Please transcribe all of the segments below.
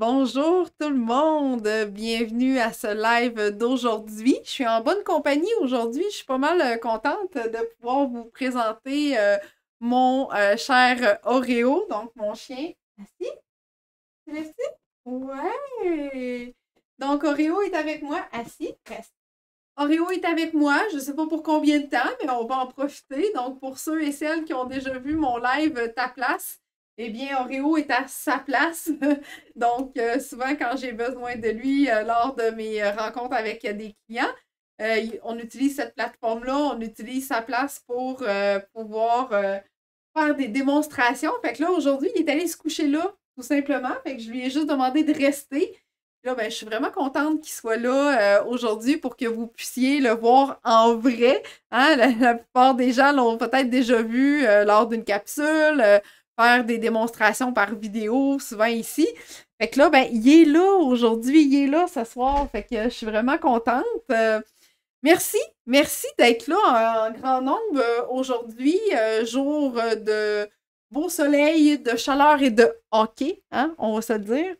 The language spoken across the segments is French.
Bonjour tout le monde, bienvenue à ce live d'aujourd'hui. Je suis en bonne compagnie aujourd'hui, je suis pas mal euh, contente de pouvoir vous présenter euh, mon euh, cher Oreo, donc mon chien. Assis? Tu Ouais! Donc Oreo est avec moi, assis, presque. Oreo est avec moi, je ne sais pas pour combien de temps, mais on va en profiter. Donc pour ceux et celles qui ont déjà vu mon live Ta place, eh bien, Oreo est à sa place. Donc, euh, souvent, quand j'ai besoin de lui euh, lors de mes euh, rencontres avec des clients, on utilise cette plateforme-là, on utilise sa place pour pouvoir faire des démonstrations. Fait que là, aujourd'hui, il est allé se coucher là, tout simplement. Fait que je lui ai juste demandé de rester. Là, ben, je suis vraiment contente qu'il soit là aujourd'hui pour que vous puissiez le voir en vrai. Hein. La, plupart des gens l'ont peut-être déjà vu lors d'une capsule, faire des démonstrations par vidéo, souvent ici. Fait que là, ben, il est là aujourd'hui, il est là ce soir. Fait que je suis vraiment contente. Euh, merci, merci d'être là en, grand nombre euh, aujourd'hui, euh, jour de beau soleil, de chaleur et de hockey, hein, on va se le dire.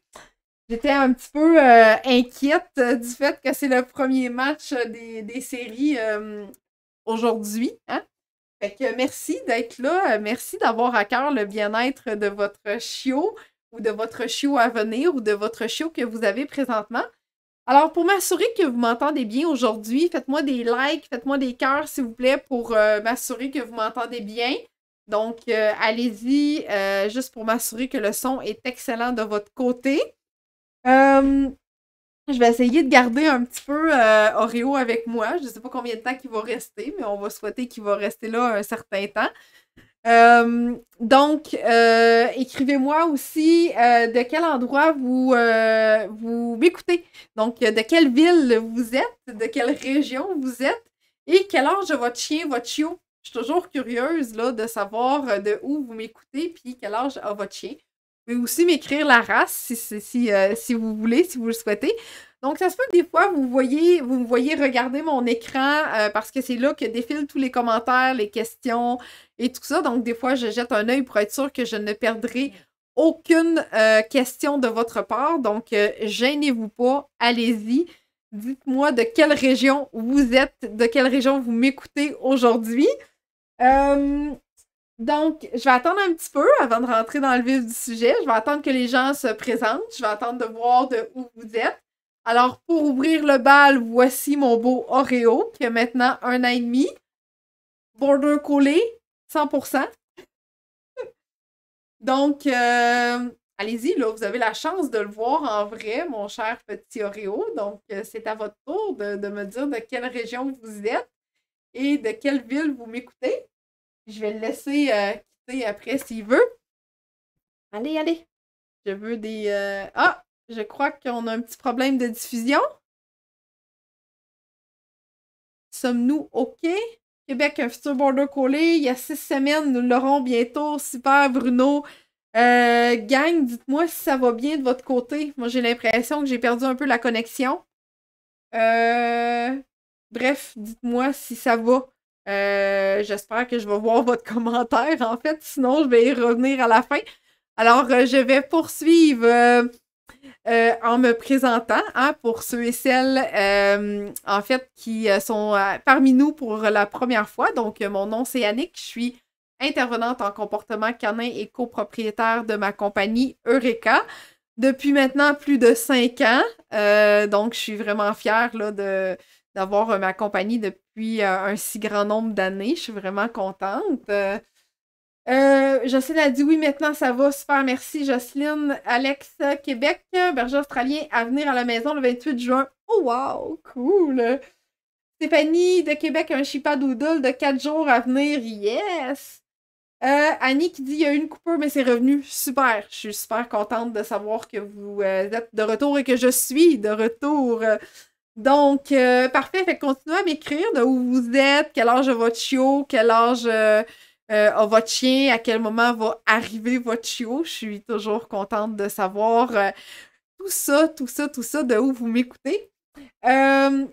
J'étais un petit peu inquiète du fait que c'est le premier match des, séries aujourd'hui. Hein? Fait que merci d'être là. Euh, merci d'avoir à cœur le bien-être de votre chiot ou de votre chiot à venir ou de votre chiot que vous avez présentement. Alors, pour m'assurer que vous m'entendez bien aujourd'hui, faites-moi des likes, faites-moi des cœurs, s'il vous plaît, pour euh, m'assurer que vous m'entendez bien. Donc, euh, allez-y, juste pour m'assurer que le son est excellent de votre côté. Je vais essayer de garder un petit peu euh, Oreo avec moi. Je ne sais pas combien de temps il va rester, mais on va souhaiter qu'il va rester là un certain temps. Euh, donc, euh, écrivez-moi aussi de quel endroit vous, vous m'écoutez. Donc, de quelle ville vous êtes, de quelle région vous êtes et quel âge a votre chien, votre chiot. Je suis toujours curieuse là, de savoir de où vous m'écoutez et quel âge a votre chien aussi m'écrire la race si, si, euh, si, vous voulez, si vous le souhaitez. Donc, ça se peut que des fois, vous, voyez, vous me voyez regarder mon écran euh, parce que c'est là que défilent tous les commentaires, les questions et tout ça. Donc, des fois, je jette un œil pour être sûr que je ne perdrai aucune euh, question de votre part. Donc, gênez-vous pas, allez-y. Dites-moi de quelle région vous êtes, de quelle région vous m'écoutez aujourd'hui. Donc, je vais attendre un petit peu avant de rentrer dans le vif du sujet. Je vais attendre que les gens se présentent. Je vais attendre de voir de où vous êtes. Alors, pour ouvrir le bal, voici mon beau Oreo qui a maintenant un an et demi. Border collé, 100%. Donc, euh, allez-y, là, vous avez la chance de le voir en vrai, mon cher petit Oreo. Donc, euh, c'est à votre tour de me dire de quelle région vous êtes et de quelle ville vous m'écoutez. Je vais le laisser euh, quitter après s'il veut. Allez, allez. Je veux des. Euh, ah! Je crois qu'on a un petit problème de diffusion. Sommes-nous OK? Québec, un futur border collé. Il y a six semaines, nous l'aurons bientôt. Super, Bruno. Euh, gang, dites-moi si ça va bien de votre côté. Moi, j'ai l'impression que j'ai perdu un peu la connexion. Euh, bref, dites-moi si ça va. Euh, j'espère que je vais voir votre commentaire, en fait. Sinon, je vais y revenir à la fin. Alors, euh, je vais poursuivre euh, en me présentant hein, pour ceux et celles, en fait, qui sont parmi nous pour la première fois. Donc, mon nom, c'est Annick. Je suis intervenante en comportement canin et copropriétaire de ma compagnie Eureka depuis maintenant plus de cinq ans. donc, je suis vraiment fière de, d'avoir euh, ma compagnie depuis euh, un si grand nombre d'années. Je suis vraiment contente. Euh, euh, Jocelyne a dit oui, maintenant ça va, super, merci Jocelyne. Alex, Québec, berger australien à venir à la maison le 28 juin. Oh wow, cool! Stéphanie de Québec, un chipa doodle de 4 jours à venir, yes! Annie qui dit il y a eu une coupure, mais c'est revenu, super. Je suis super contente de savoir que vous êtes de retour et que je suis de retour. Donc, euh, parfait. Fait continuer à m'écrire de où vous êtes, quel âge a votre chiot, quel âge euh, euh, a votre chien, à quel moment va arriver votre chiot. Je suis toujours contente de savoir tout ça, tout ça, tout ça, de où vous m'écoutez.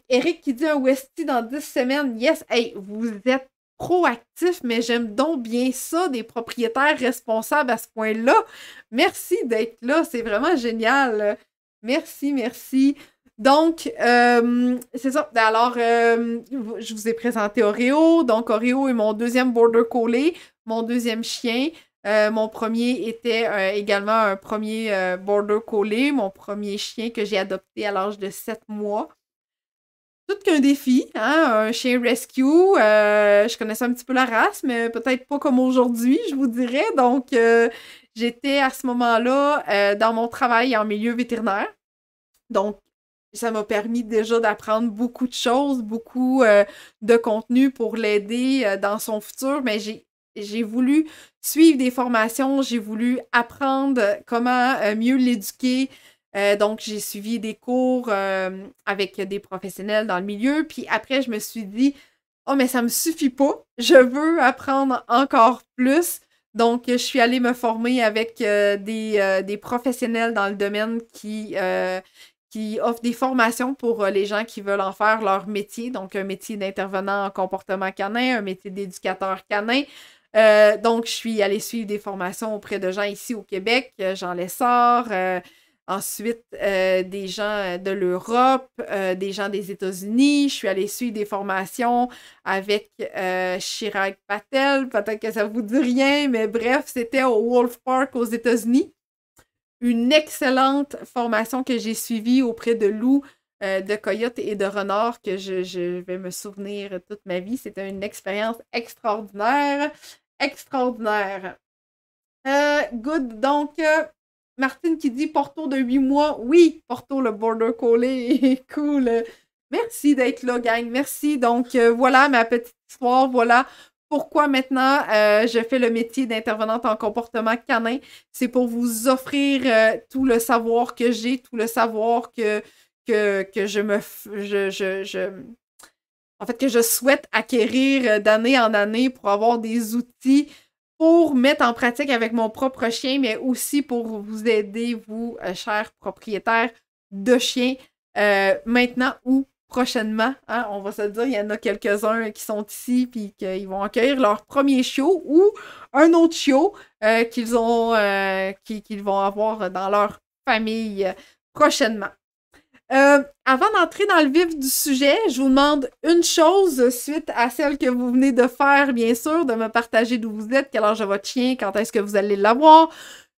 Eric qui dit un Westie dans 10 semaines. Yes, hey, vous êtes proactif, mais j'aime donc bien ça, des propriétaires responsables à ce point-là. Merci d'être là, c'est vraiment génial. Merci, merci. Donc, euh, c'est ça. Alors, euh, je vous ai présenté Oreo. Donc, Oreo est mon deuxième border collie, mon deuxième chien. Euh, mon premier était également un premier border collie, mon premier chien que j'ai adopté à l'âge de 7 mois. Tout qu'un défi, hein, un chien rescue. je connaissais un petit peu la race, mais peut-être pas comme aujourd'hui, je vous dirais. Donc, j'étais à ce moment-là dans mon travail en milieu vétérinaire. Donc, ça m'a permis déjà d'apprendre beaucoup de choses, beaucoup euh, de contenu pour l'aider euh, dans son futur, mais j'ai voulu suivre des formations, j'ai voulu apprendre euh, comment mieux l'éduquer. donc, j'ai suivi des cours avec des professionnels dans le milieu. Puis après, je me suis dit, oh, mais ça me suffit pas. Je veux apprendre encore plus. Donc, je suis allée me former avec des, professionnels dans le domaine qui, qui offre des formations pour euh, les gens qui veulent en faire leur métier, donc un métier d'intervenant en comportement canin, un métier d'éducateur canin. Euh, donc, je suis allée suivre des formations auprès de gens ici au Québec, euh, Jean Lessard, ensuite des gens de l'Europe, des gens des États-Unis. Je suis allée suivre des formations avec Chirac Patel, peut-être que ça ne vous dit rien, mais bref, c'était au Wolf Park aux États-Unis une excellente formation que j'ai suivie auprès de loups, euh, de coyotes et de renards que je, vais me souvenir toute ma vie. C'était une expérience extraordinaire. Extraordinaire. Euh, good. Donc, euh, Martine qui dit Porto de huit mois. Oui, Porto, le border collie cool. Merci d'être là, gang. Merci. Donc, voilà ma petite histoire. Voilà pourquoi maintenant euh, je fais le métier d'intervenante en comportement canin. C'est pour vous offrir euh, tout le savoir que j'ai, tout le savoir que, que, je me. Je, en fait, que je souhaite acquérir euh, d'année en année pour avoir des outils pour mettre en pratique avec mon propre chien, mais aussi pour vous aider, vous, chers propriétaires de chiens, maintenant ou prochainement. Hein, on va se dire, il y en a quelques-uns qui sont ici et qu'ils vont accueillir leur premier chiot ou un autre chiot euh, qu'ils ont euh, qu'ils vont avoir dans leur famille prochainement. Euh, avant d'entrer dans le vif du sujet, je vous demande une chose suite à celle que vous venez de faire, bien sûr, de me partager d'où vous êtes, quel âge a votre chien, quand est-ce que vous allez l'avoir.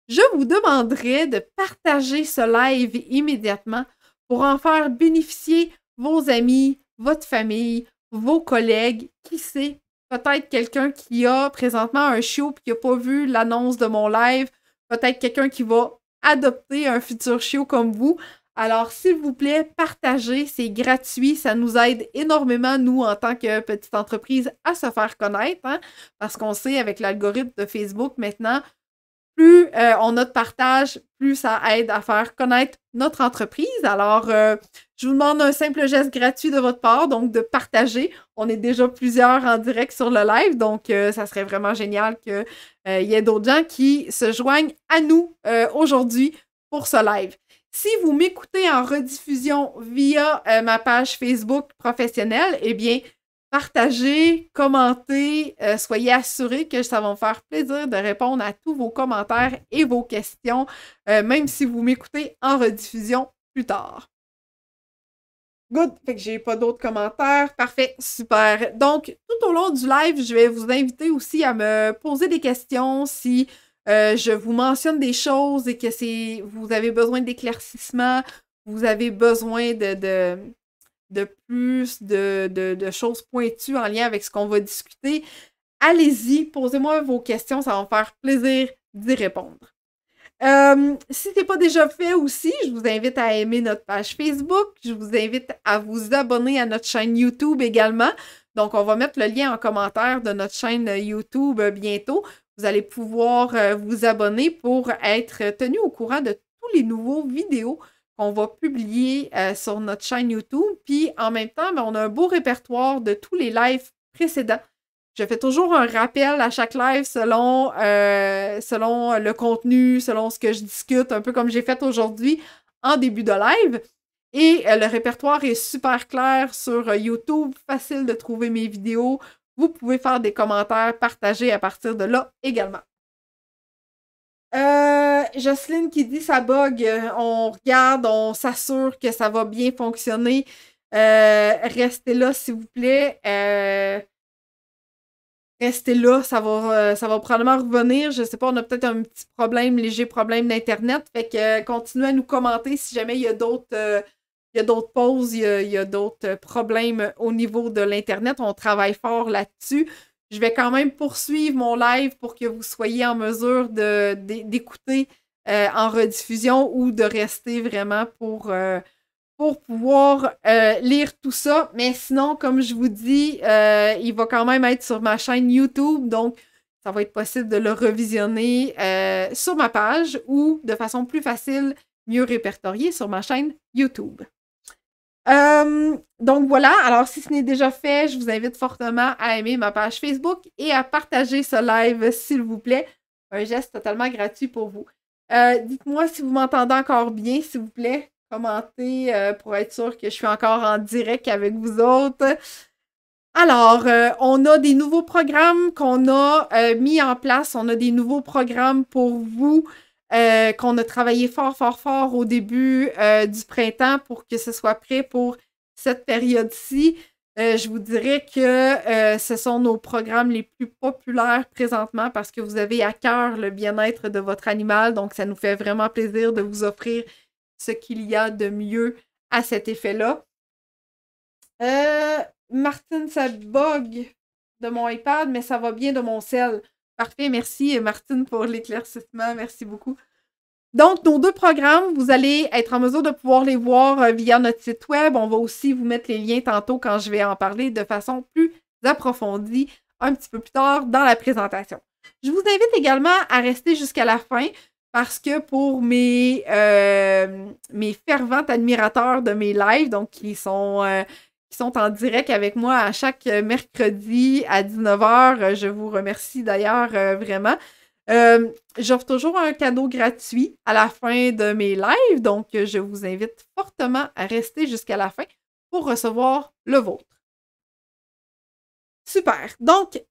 Je vous demanderai de partager ce live immédiatement pour en faire bénéficier vos amis, votre famille, vos collègues, qui sait, peut-être quelqu'un qui a présentement un chiot et qui n'a pas vu l'annonce de mon live, peut-être quelqu'un qui va adopter un futur chiot comme vous. Alors, s'il vous plaît, partagez, c'est gratuit, ça nous aide énormément, nous, en tant que petite entreprise, à se faire connaître, hein, parce qu'on sait avec l'algorithme de Facebook maintenant, plus euh, on a de partage, plus ça aide à faire connaître notre entreprise. Alors, euh, je vous demande un simple geste gratuit de votre part, donc de partager. On est déjà plusieurs en direct sur le live, donc euh, ça serait vraiment génial qu'il y ait d'autres gens qui se joignent à nous aujourd'hui pour ce live. Si vous m'écoutez en rediffusion via ma page Facebook professionnelle, eh bien, partagez, commentez. Euh, soyez assurés que ça va me faire plaisir de répondre à tous vos commentaires et vos questions, euh, même si vous m'écoutez en rediffusion plus tard. Good. Fait que j'ai pas d'autres commentaires. Parfait. Super. Donc, tout au long du live, je vais vous inviter aussi à me poser des questions si euh, je vous mentionne des choses et que c'est vous avez besoin d'éclaircissement, vous avez besoin de de plus de, choses pointues en lien avec ce qu'on va discuter, allez-y, posez-moi vos questions, ça va me faire plaisir d'y répondre. Euh, si ce n'est pas déjà fait aussi, je vous invite à aimer notre page Facebook. Je vous invite à vous abonner à notre chaîne YouTube également. Donc, on va mettre le lien en commentaire de notre chaîne YouTube bientôt. Vous allez pouvoir euh, vous abonner pour être tenu au courant de tous les nouveaux vidéos on va publier euh, sur notre chaîne YouTube. Puis en même temps, ben, on a un beau répertoire de tous les lives précédents. Je fais toujours un rappel à chaque live selon, euh, selon le contenu, selon ce que je discute, un peu comme j'ai fait aujourd'hui en début de live. Et euh, le répertoire est super clair sur YouTube, facile de trouver mes vidéos. Vous pouvez faire des commentaires, partager à partir de là également. Euh, Jocelyne qui dit ça bug, euh, on regarde, on s'assure que ça va bien fonctionner. Euh, restez là, s'il vous plaît. restez là, ça va, ça va probablement revenir. Je sais pas, on a peut-être un petit problème, léger problème d'Internet. Fait que continuez à nous commenter si jamais il y a d'autres. d'autres pauses, il y a d'autres problèmes au niveau de l'Internet. On travaille fort là-dessus je vais quand même poursuivre mon live pour que vous soyez en mesure d'écouter de, euh, en rediffusion ou de rester vraiment pour, euh, pour pouvoir euh, lire tout ça. Mais sinon, comme je vous dis, il va quand même être sur ma chaîne YouTube. Donc, ça va être possible de le revisionner sur ma page ou de façon plus facile, mieux répertoriée sur ma chaîne YouTube. Euh, donc voilà, alors si ce n'est déjà fait, je vous invite fortement à aimer ma page Facebook et à partager ce live, s'il vous plaît. Un geste totalement gratuit pour vous. Euh, dites-moi si vous m'entendez encore bien, s'il vous plaît. Commentez euh, pour être sûr que je suis encore en direct avec vous autres. Alors, on a des nouveaux programmes qu'on a mis en place. On a des nouveaux programmes pour vous. Euh, qu'on a travaillé fort, fort, fort au début euh, du printemps pour que ce soit prêt pour cette période-ci. Euh, je vous dirais que ce sont nos programmes les plus populaires présentement parce que vous avez à cœur le bien-être de votre animal. Donc, ça nous fait vraiment plaisir de vous offrir ce qu'il y a de mieux à cet effet-là. Martin, ça bug de mon iPad, mais ça va bien de mon sel. Parfait, merci euh, Martine pour l'éclaircissement, merci beaucoup. Donc, nos deux programmes, vous allez être en mesure de pouvoir les voir euh, via notre site web. On va aussi vous mettre les liens tantôt quand je vais en parler de façon plus approfondie un petit peu plus tard dans la présentation. Je vous invite également à rester jusqu'à la fin parce que pour mes, euh, mes fervents admirateurs de mes lives, donc qui sont qui sont en direct avec moi à chaque euh, mercredi à 19h. Je vous remercie d'ailleurs euh, vraiment. Euh, j'offre toujours un cadeau gratuit à la fin de mes lives, donc je vous invite fortement à rester jusqu'à la fin pour recevoir le vôtre. Super. Donc,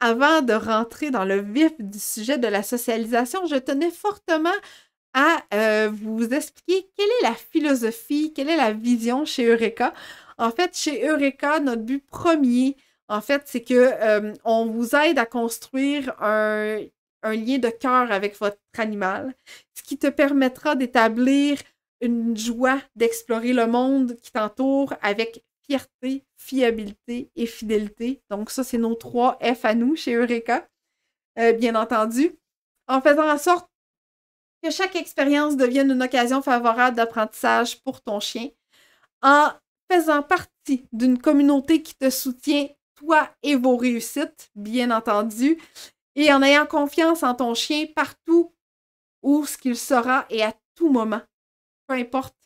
avant de rentrer dans le vif du sujet de la socialisation, je tenais fortement à euh, vous expliquer quelle est la philosophie, quelle est la vision chez Eureka. En fait, chez Eureka, notre but premier, en fait, c'est que euh, on vous aide à construire un, lien de cœur avec votre animal, ce qui te permettra d'établir une joie d'explorer le monde qui t'entoure avec fierté, fiabilité et fidélité. Donc ça, c'est nos trois F à nous chez Eureka, euh, bien entendu. En faisant en sorte que chaque expérience devienne une occasion favorable d'apprentissage pour ton chien en faisant partie d'une communauté qui te soutient, toi et vos réussites, bien entendu, et en ayant confiance en ton chien partout où ce qu'il sera et à tout moment, peu importe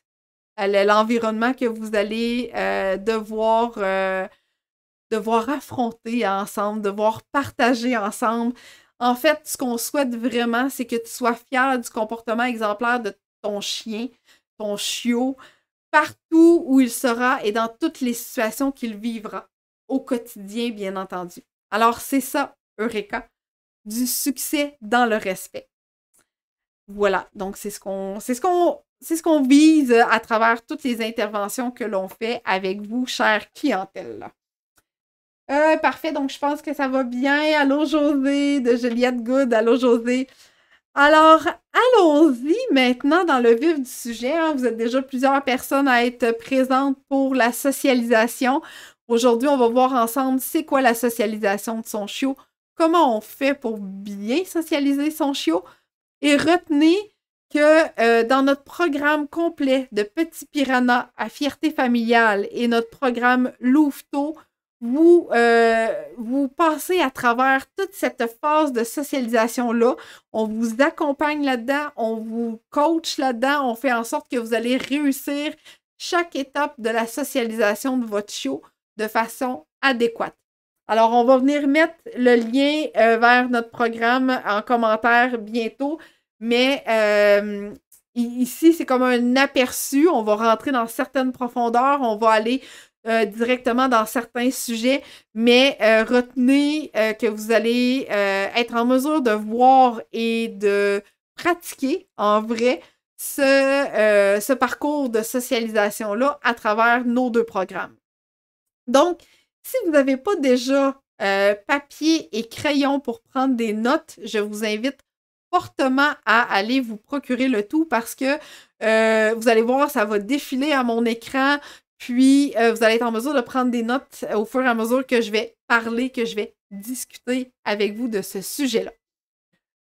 euh, l'environnement que vous allez euh, devoir, euh, devoir affronter ensemble, devoir partager ensemble. En fait, ce qu'on souhaite vraiment, c'est que tu sois fier du comportement exemplaire de ton chien, ton chiot, partout où il sera et dans toutes les situations qu'il vivra, au quotidien, bien entendu. Alors, c'est ça, Eureka, du succès dans le respect. Voilà, donc c'est ce qu'on c'est ce qu'on c'est ce qu'on vise à travers toutes les interventions que l'on fait avec vous, chère clientèle. Ah parfait, donc je pense que ça va bien. Allô José de Juliette Good. Allô José. Alors, allons-y maintenant dans le vif du sujet. Hein. Vous êtes déjà plusieurs personnes à être présentes pour la socialisation. Aujourd'hui, on va voir ensemble c'est quoi la socialisation de son chiot, comment on fait pour bien socialiser son chiot. Et retenez que euh, dans notre programme complet de Petit Piranha à fierté familiale et notre programme Louveteau, euh, vous, passez à travers toute cette phase de socialisation-là. On vous accompagne là-dedans, on vous coach là-dedans, on fait en sorte que vous allez réussir chaque étape de la socialisation de votre show de façon adéquate. Alors, on va venir mettre le lien euh, vers notre programme en commentaire bientôt, mais euh, ici, c'est comme un aperçu. On va rentrer dans certaines profondeurs, on va aller euh, directement dans certains sujets, mais euh, retenez euh, que vous allez être en mesure de voir et de pratiquer en vrai ce, ce parcours de socialisation-là à travers nos deux programmes. Donc, si vous n'avez pas déjà papier et crayon pour prendre des notes, je vous invite fortement à aller vous procurer le tout parce que vous allez voir, ça va défiler à mon écran. Puis, euh, vous allez être en mesure de prendre des notes euh, au fur et à mesure que je vais parler, que je vais discuter avec vous de ce sujet-là.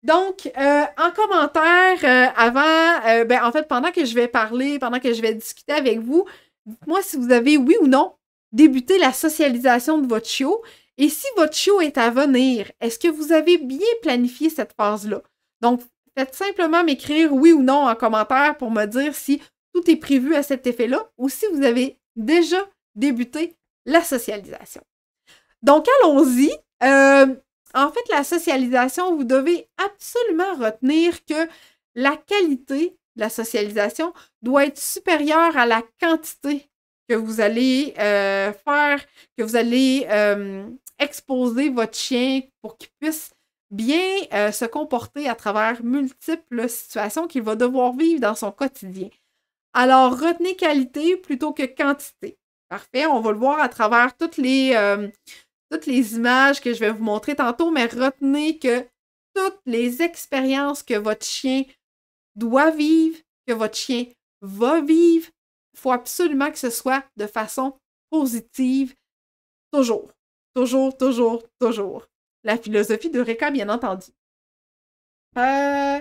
Donc, euh, en commentaire, avant, ben, en fait, pendant que je vais parler, pendant que je vais discuter avec vous, dites-moi si vous avez, oui ou non, débuté la socialisation de votre show. Et si votre chiot est à venir, est-ce que vous avez bien planifié cette phase-là? Donc, faites simplement m'écrire oui ou non en commentaire pour me dire si tout est prévu à cet effet-là ou si vous avez déjà débuter la socialisation. Donc allons-y. Euh, en fait, la socialisation, vous devez absolument retenir que la qualité de la socialisation doit être supérieure à la quantité que vous allez euh, faire, que vous allez euh, exposer votre chien pour qu'il puisse bien se comporter à travers multiples situations qu'il va devoir vivre dans son quotidien. Alors, retenez qualité plutôt que quantité. Parfait, on va le voir à travers toutes les, euh, toutes les images que je vais vous montrer tantôt, mais retenez que toutes les expériences que votre chien doit vivre, que votre chien va vivre, il faut absolument que ce soit de façon positive, toujours, toujours, toujours, toujours. La philosophie de Reka, bien entendu. Euh,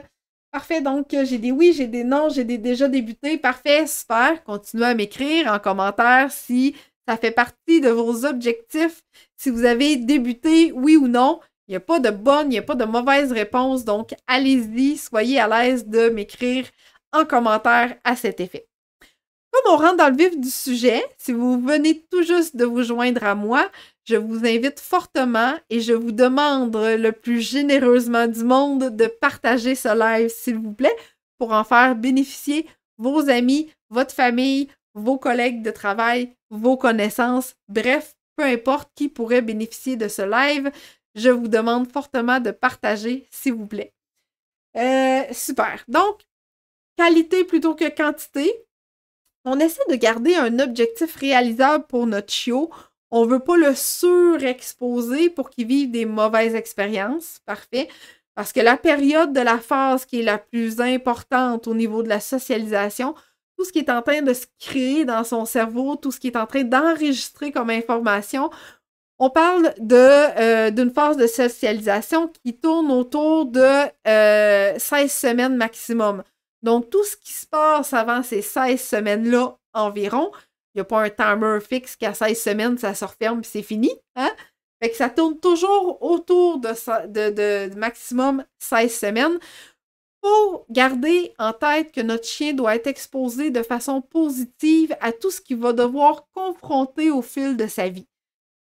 Parfait, donc euh, j'ai des oui, j'ai des non, j'ai des déjà débuté, Parfait, super. Continuez à m'écrire en commentaire si ça fait partie de vos objectifs. Si vous avez débuté, oui ou non. Il n'y a pas de bonne, il n'y a pas de mauvaise réponse. Donc, allez-y, soyez à l'aise de m'écrire en commentaire à cet effet. Comme on rentre dans le vif du sujet, si vous venez tout juste de vous joindre à moi, je vous invite fortement et je vous demande le plus généreusement du monde de partager ce live, s'il vous plaît, pour en faire bénéficier vos amis, votre famille, vos collègues de travail, vos connaissances, bref, peu importe qui pourrait bénéficier de ce live, je vous demande fortement de partager, s'il vous plaît. Euh, super. Donc, qualité plutôt que quantité on essaie de garder un objectif réalisable pour notre chiot. On ne veut pas le surexposer pour qu'il vive des mauvaises expériences. Parfait. Parce que la période de la phase qui est la plus importante au niveau de la socialisation, tout ce qui est en train de se créer dans son cerveau, tout ce qui est en train d'enregistrer comme information, on parle euh, d'une phase de socialisation qui tourne autour de 16 euh, semaines maximum. Donc, tout ce qui se passe avant ces 16 semaines-là environ, il n'y a pas un timer fixe qu'à 16 semaines, ça se referme et c'est fini. Hein? Fait que ça tourne toujours autour de, de maximum 16 semaines. Pour garder en tête que notre chien doit être exposé de façon positive à tout ce qu'il va devoir confronter au fil de sa vie.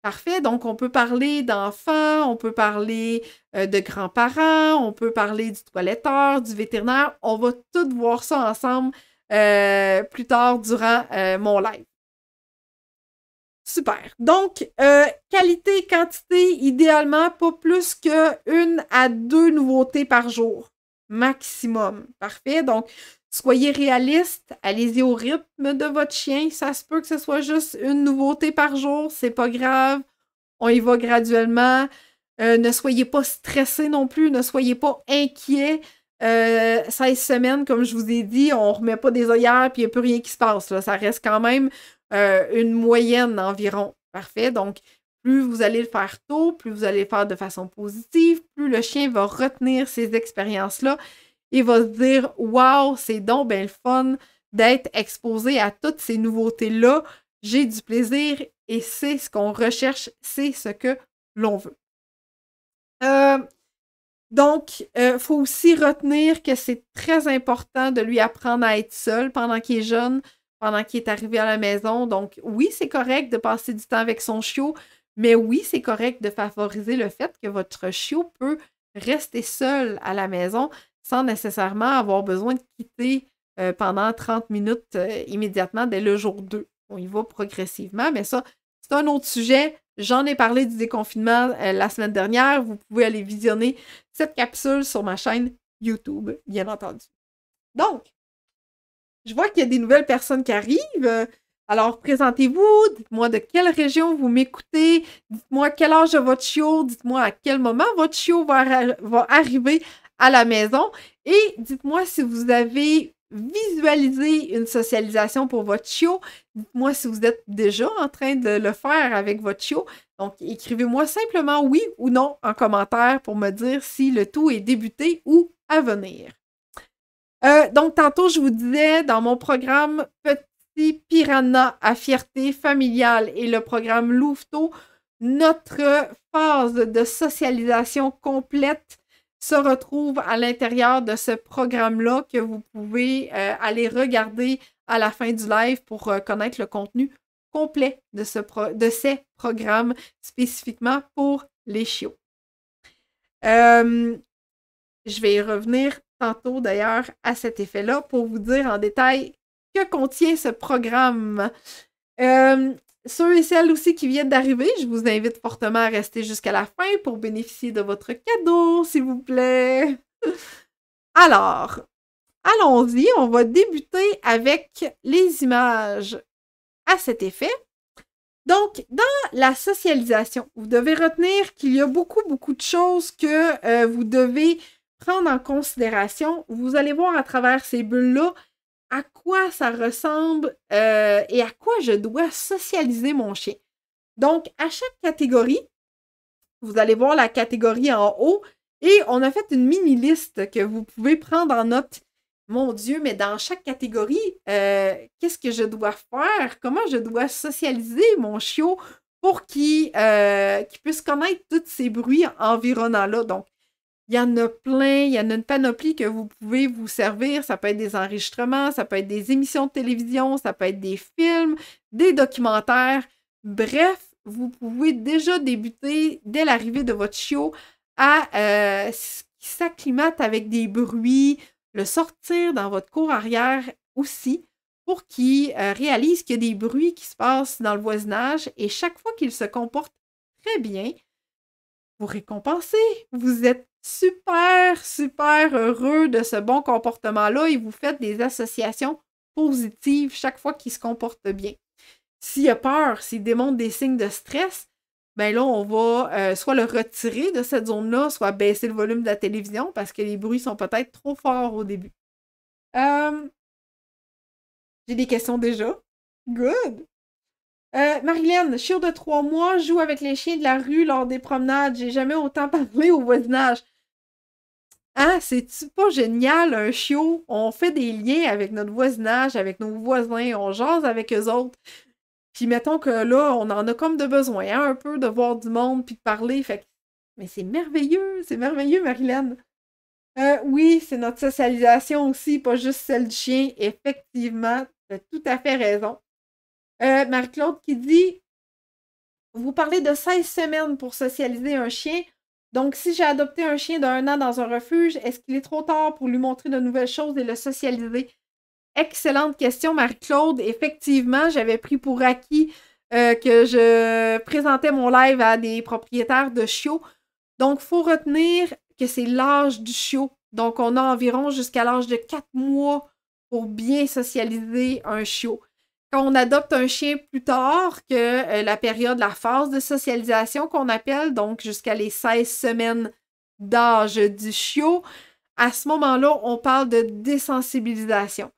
Parfait. Donc, on peut parler d'enfants, on peut parler euh, de grands-parents, on peut parler du toiletteur, du vétérinaire. On va tout voir ça ensemble euh, plus tard durant euh, mon live. Super. Donc, qualité, quantité, idéalement, pas plus que une à deux nouveautés par jour maximum. Parfait. Donc, Soyez réaliste, allez-y au rythme de votre chien. Ça se peut que ce soit juste une nouveauté par jour, c'est pas grave. On y va graduellement. Euh, ne soyez pas stressé non plus, ne soyez pas inquiet. 16 euh, semaines, comme je vous ai dit, on remet pas des œillères puis il n'y a plus rien qui se passe. Ça reste quand même euh, une moyenne environ. Parfait. Donc, plus vous allez le faire tôt, plus vous allez le faire de façon positive, plus le chien va retenir ces expériences-là il va se dire Waouh, c'est donc belle le fun d'être exposé à toutes ces nouveautés-là. J'ai du plaisir et c'est ce qu'on recherche, c'est ce que l'on veut. Euh, donc, il euh, faut aussi retenir que c'est très important de lui apprendre à être seul pendant qu'il est jeune, pendant qu'il est arrivé à la maison. Donc, oui, c'est correct de passer du temps avec son chiot, mais oui, c'est correct de favoriser le fait que votre chiot peut rester seul à la maison sans nécessairement avoir besoin de quitter euh, pendant 30 minutes euh, immédiatement dès le jour 2. On y va progressivement, mais ça, c'est un autre sujet. J'en ai parlé du déconfinement euh, la semaine dernière. Vous pouvez aller visionner cette capsule sur ma chaîne YouTube, bien entendu. Donc, je vois qu'il y a des nouvelles personnes qui arrivent. Alors, présentez-vous, dites-moi de quelle région vous m'écoutez, dites-moi quel âge a votre chiot, dites-moi à quel moment votre chiot va arriver à la maison. Et dites-moi si vous avez visualisé une socialisation pour votre chiot. Dites-moi si vous êtes déjà en train de le faire avec votre chiot. Donc, écrivez-moi simplement oui ou non en commentaire pour me dire si le tout est débuté ou à venir. Euh, donc, tantôt, je vous disais dans mon programme Petit Piranha à fierté familiale et le programme Louveteau, notre phase de socialisation complète se retrouve à l'intérieur de ce programme-là que vous pouvez euh, aller regarder à la fin du live pour euh, connaître le contenu complet de, ce de ces programmes spécifiquement pour les chiots. Euh, je vais revenir tantôt d'ailleurs à cet effet-là pour vous dire en détail que contient ce programme. Ceux et celles aussi qui viennent d'arriver, je vous invite fortement à rester jusqu'à la fin pour bénéficier de votre cadeau, s'il vous plaît. Alors, allons-y, on va débuter avec les images à cet effet. Donc, dans la socialisation, vous devez retenir qu'il y a beaucoup, beaucoup de choses que euh, vous devez prendre en considération. Vous allez voir à travers ces bulles-là à quoi ça ressemble euh, et à quoi je dois socialiser mon chien. Donc, à chaque catégorie, vous allez voir la catégorie en haut et on a fait une mini liste que vous pouvez prendre en note. Mon Dieu, mais dans chaque catégorie, euh, qu'est-ce que je dois faire? Comment je dois socialiser mon chiot pour qu'il euh, puisse connaître tous ces bruits environnants-là? Donc, il y en a plein, il y en a une panoplie que vous pouvez vous servir. Ça peut être des enregistrements, ça peut être des émissions de télévision, ça peut être des films, des documentaires. Bref, vous pouvez déjà débuter dès l'arrivée de votre chiot à euh, s'acclimate avec des bruits, le sortir dans votre cour arrière aussi pour qu'il euh, réalise qu'il y a des bruits qui se passent dans le voisinage et chaque fois qu'il se comporte très bien, vous récompensez. Vous êtes super, super heureux de ce bon comportement-là et vous faites des associations positives chaque fois qu'il se comporte bien. S'il a peur, s'il démontre des signes de stress, ben là, on va euh, soit le retirer de cette zone-là, soit baisser le volume de la télévision parce que les bruits sont peut-être trop forts au début. Euh, j'ai des questions déjà. Good! Euh, Marilyn, de trois mois, joue avec les chiens de la rue lors des promenades. J'ai jamais autant parlé au voisinage. Ah, c'est-tu pas génial, un chiot? On fait des liens avec notre voisinage, avec nos voisins, on jase avec eux autres. Puis mettons que là, on en a comme de besoin, hein, un peu, de voir du monde, puis de parler. Fait Mais c'est merveilleux, c'est merveilleux, Marilyn. Euh, oui, c'est notre socialisation aussi, pas juste celle du chien. Effectivement, tu tout à fait raison. Euh, Marie-Claude qui dit Vous parlez de 16 semaines pour socialiser un chien. Donc, si j'ai adopté un chien d'un an dans un refuge, est-ce qu'il est trop tard pour lui montrer de nouvelles choses et le socialiser? Excellente question, Marie-Claude. Effectivement, j'avais pris pour acquis euh, que je présentais mon live à des propriétaires de chiots. Donc, il faut retenir que c'est l'âge du chiot. Donc, on a environ jusqu'à l'âge de quatre mois pour bien socialiser un chiot quand on adopte un chien plus tard que euh, la période, la phase de socialisation qu'on appelle, donc jusqu'à les 16 semaines d'âge du chiot, à ce moment-là, on parle de désensibilisation.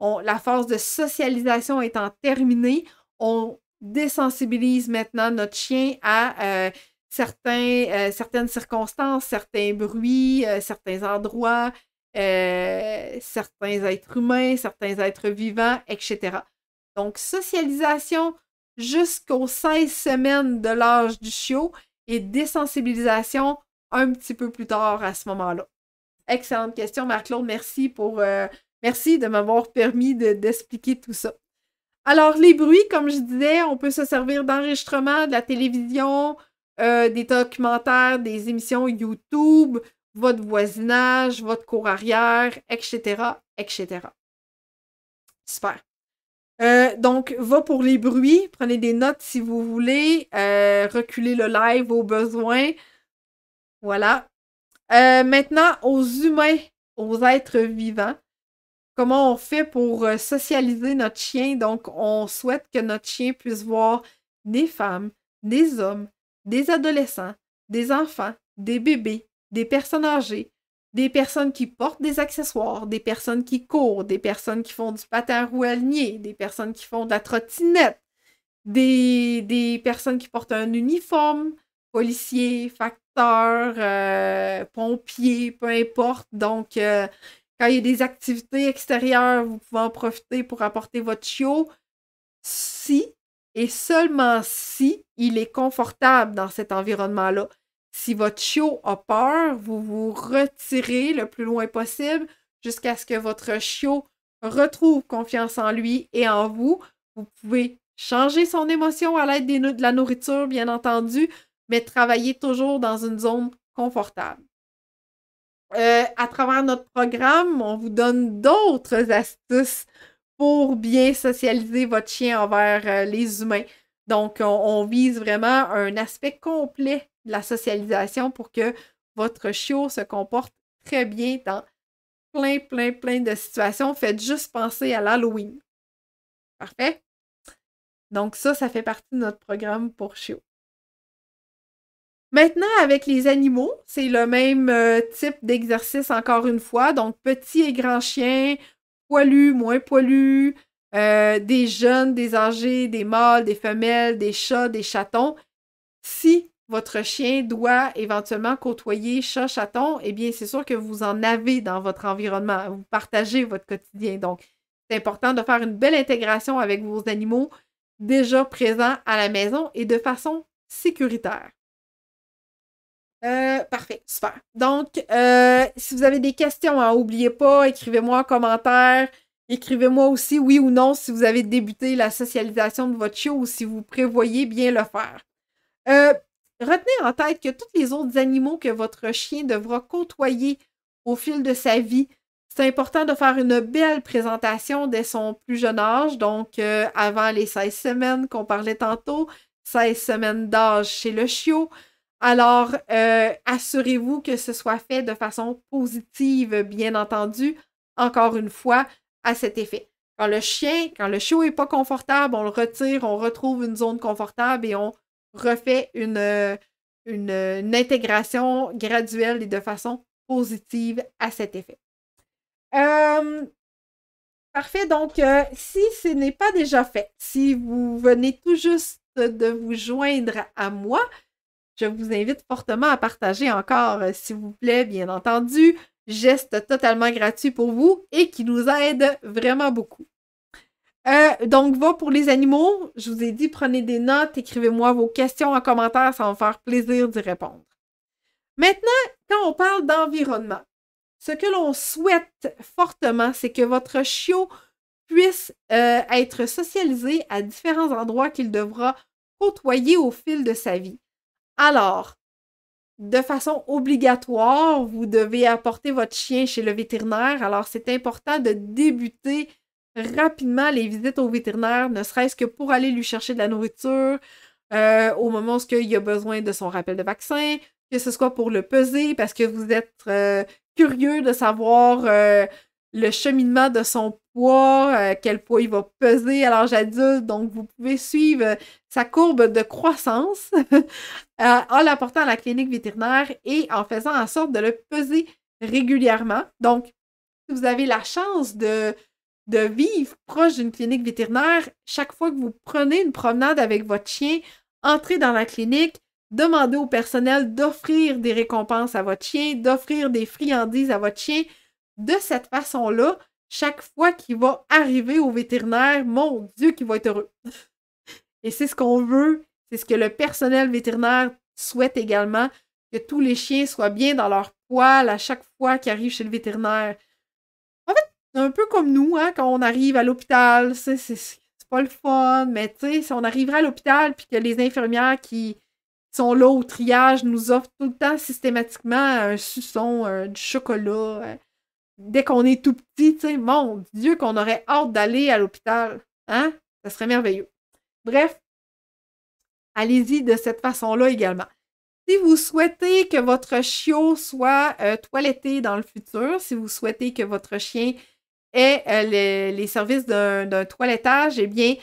la phase de socialisation étant terminée, on désensibilise maintenant notre chien à euh, euh, certaines circonstances, certains bruits, certains endroits, certains êtres humains, certains êtres vivants, etc. Donc, socialisation jusqu'aux 16 semaines de l'âge du chiot et désensibilisation un petit peu plus tard à ce moment-là. Excellente question, Marc-Claude. Merci pour euh, merci de m'avoir permis d'expliquer tout ça. Alors, les bruits, comme je disais, on peut se servir d'enregistrement, de la télévision, euh, des documentaires, des émissions YouTube, votre voisinage, votre cour arrière, etc., etc. Super. Euh, donc, va pour les bruits. Prenez des notes si vous voulez. Euh, reculer le live au besoin. Voilà. Euh, maintenant, aux humains, aux êtres vivants. Comment on fait pour socialiser notre chien? Donc, on souhaite que notre chien puisse voir des femmes, des hommes, des adolescents, des enfants, des bébés, des personnes âgées, des personnes qui portent des accessoires, des personnes qui courent, des personnes qui font du patin à des personnes qui font de la trottinette, des, des, personnes qui portent un uniforme, policiers, facteurs, euh, pompiers, peu importe. Donc, euh, quand il y a des activités extérieures, vous pouvez en profiter pour apporter votre chiot si et seulement si il est confortable dans cet environnement-là. Si votre chiot a peur, vous vous retirez le plus loin possible jusqu'à ce que votre chiot retrouve confiance en lui et en vous. Vous pouvez changer son émotion à l'aide de la nourriture, bien entendu, mais travailler toujours dans une zone confortable. Euh, à travers notre programme, on vous donne d'autres astuces pour bien socialiser votre chien envers euh, les humains. Donc, on vise vraiment un aspect complet de la socialisation pour que votre chiot se comporte très bien dans plein, plein, plein de situations. Faites juste penser à l'Halloween. Parfait? Donc ça, ça fait partie de notre programme pour chiot. Maintenant, avec les animaux, c'est le même euh, type d'exercice encore une fois. Donc, petits et grands chiens, poilus, moins poilus, euh, des jeunes, des âgés, des mâles, des femelles, des chats, des chatons. Si votre chien doit éventuellement côtoyer chat, chaton, eh bien, c'est sûr que vous en avez dans votre environnement. Vous partagez votre quotidien. Donc, c'est important de faire une belle intégration avec vos animaux déjà présents à la maison et de façon sécuritaire. Euh, parfait, super. Donc, euh, si vous avez des questions, n'oubliez hein, pas, écrivez-moi en commentaire. Écrivez-moi aussi oui ou non si vous avez débuté la socialisation de votre chiot ou si vous prévoyez bien le faire. Euh, Retenez en tête que tous les autres animaux que votre chien devra côtoyer au fil de sa vie, c'est important de faire une belle présentation dès son plus jeune âge, donc euh, avant les 16 semaines qu'on parlait tantôt, 16 semaines d'âge chez le chiot. Alors, euh, assurez-vous que ce soit fait de façon positive, bien entendu, encore une fois, à cet effet. Quand le chien, quand le chiot n'est pas confortable, on le retire, on retrouve une zone confortable et on refait euh, euh, une, intégration graduelle et de façon positive à cet effet. parfait, donc euh, si ce n'est pas déjà fait, si vous venez tout juste de vous joindre à moi, je vous invite fortement à partager encore, s'il vous plaît, bien entendu, geste totalement gratuit pour vous et qui nous aide vraiment beaucoup. Euh, donc, va pour les animaux. Je vous ai dit, prenez des notes, écrivez-moi vos questions en commentaire, ça va me faire plaisir d'y répondre. Maintenant, quand on parle d'environnement, ce que l'on souhaite fortement, c'est que votre chiot puisse euh, être socialisé à différents endroits qu'il devra côtoyer au fil de sa vie. Alors, de façon obligatoire, vous devez apporter votre chien chez le vétérinaire. Alors, c'est important de débuter rapidement les visites au vétérinaire, ne serait-ce que pour aller lui chercher de la nourriture euh, au moment où il a besoin de son rappel de vaccin, que ce soit pour le peser parce que vous êtes euh, curieux de savoir euh, le cheminement de son poids, quel poids il va peser à l'âge adulte. Donc, vous pouvez suivre sa courbe de croissance en l'apportant à la clinique vétérinaire et en faisant en sorte de le peser régulièrement. Donc, si vous avez la chance de de vivre proche d'une clinique vétérinaire. Chaque fois que vous prenez une promenade avec votre chien, entrez dans la clinique, demandez au personnel d'offrir des récompenses à votre chien, d'offrir des friandises à votre chien. De cette façon-là, chaque fois qu'il va arriver au vétérinaire, mon Dieu, qu'il va être heureux. Et c'est ce qu'on veut, c'est ce que le personnel vétérinaire souhaite également, que tous les chiens soient bien dans leur poil à chaque fois qu'ils arrivent chez le vétérinaire c'est un peu comme nous, hein, quand on arrive à l'hôpital, c'est pas le fun, mais tu sais, si on arriverait à l'hôpital puis que les infirmières qui sont là au triage nous offrent tout le temps systématiquement un suçon, euh, du chocolat, euh, dès qu'on est tout petit, tu sais, mon Dieu, qu'on aurait hâte d'aller à l'hôpital, hein? Ça serait merveilleux. Bref, allez-y de cette façon-là également. Si vous souhaitez que votre chiot soit euh, toiletté dans le futur, si vous souhaitez que votre chien et euh, les, services d'un toilettage, eh bien,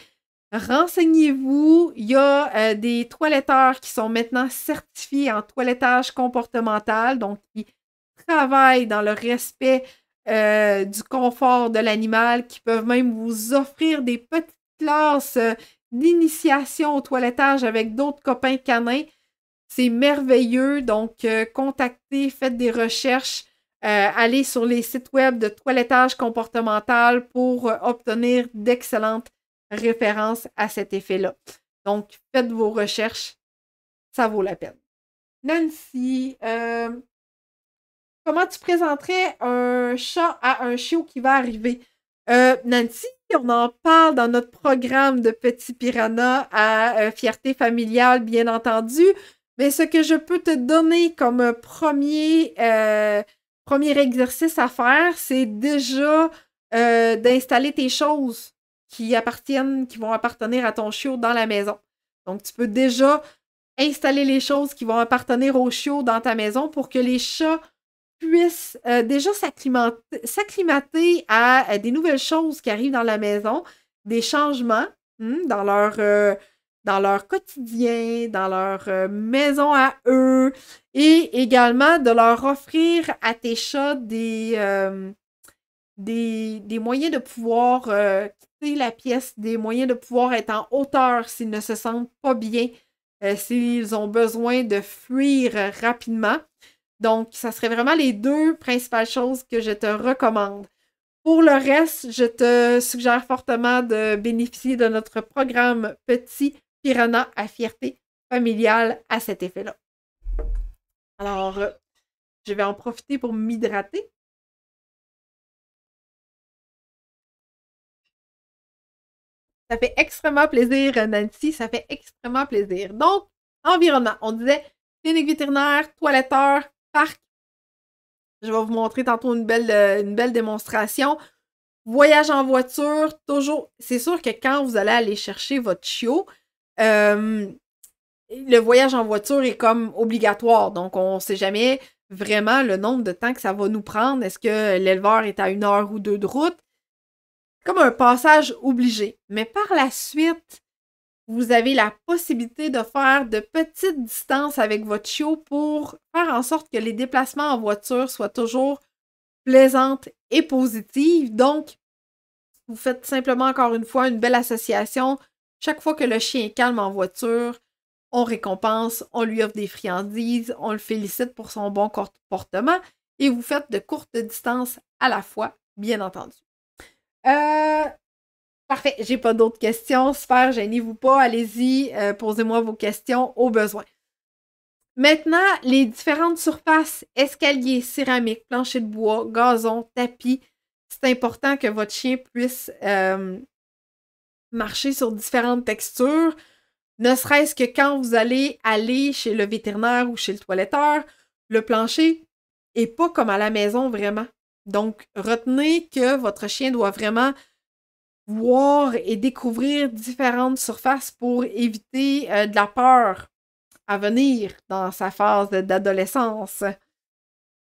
renseignez-vous. Il y a euh, des toiletteurs qui sont maintenant certifiés en toilettage comportemental, donc qui travaillent dans le respect euh, du confort de l'animal, qui peuvent même vous offrir des petites classes d'initiation au toilettage avec d'autres copains canins. C'est merveilleux, donc contactez, faites des recherches. Euh, aller sur les sites web de toilettage comportemental pour euh, obtenir d'excellentes références à cet effet-là. Donc, faites vos recherches, ça vaut la peine. Nancy, euh, comment tu présenterais un chat à un chiot qui va arriver? Nancy, on en parle dans notre programme de Petit Piranha à Fierté familiale, bien entendu, mais ce que je peux te donner comme premier premier exercice à faire, c'est déjà euh, d'installer tes choses qui appartiennent, qui vont appartenir à ton chiot dans la maison. Donc, tu peux déjà installer les choses qui vont appartenir au chiot dans ta maison pour que les chats puissent euh, déjà s'acclimater à, à, des nouvelles choses qui arrivent dans la maison, des changements hmm, dans leur, euh, dans leur quotidien, dans leur euh, maison à eux, et également de leur offrir à tes chats des, euh, moyens de pouvoir euh, quitter la pièce, des moyens de pouvoir être en hauteur s'ils ne se sentent pas bien, s'ils ont besoin de fuir rapidement. Donc, ça serait vraiment les deux principales choses que je te recommande. Pour le reste, je te suggère fortement de bénéficier de notre programme Petit à fierté familiale à cet effet-là. Alors, je vais en profiter pour m'hydrater. Ça fait extrêmement plaisir, Nancy. Ça fait extrêmement plaisir. Donc, environnement. On disait clinique vétérinaire, toiletteur, parc. Je vais vous montrer tantôt une belle, euh, une belle démonstration. Voyage en voiture, toujours. C'est sûr que quand vous allez aller chercher votre chiot, euh, le voyage en voiture est comme obligatoire, donc on ne sait jamais vraiment le nombre de temps que ça va nous prendre. Est-ce que l'éleveur est à une heure ou deux de route? Comme un passage obligé. Mais par la suite, vous avez la possibilité de faire de petites distances avec votre chiot pour faire en sorte que les déplacements en voiture soient toujours plaisantes et positives. Donc, vous faites simplement encore une fois une belle association chaque fois que le chien est calme en voiture, on récompense, on lui offre des friandises, on le félicite pour son bon comportement et vous faites de courtes distances à la fois, bien entendu. Parfait, euh, parfait, j'ai pas d'autres questions. Super, gênez-vous pas, allez-y, euh, posez-moi vos questions au besoin. Maintenant, les différentes surfaces, escaliers, céramique, plancher de bois, gazon, tapis, c'est important que votre chien puisse euh, marcher sur différentes textures, ne serait-ce que quand vous allez aller chez le vétérinaire ou chez le toiletteur, le plancher est pas comme à la maison vraiment. Donc, retenez que votre chien doit vraiment voir et découvrir différentes surfaces pour éviter euh, de la peur à venir dans sa phase d'adolescence.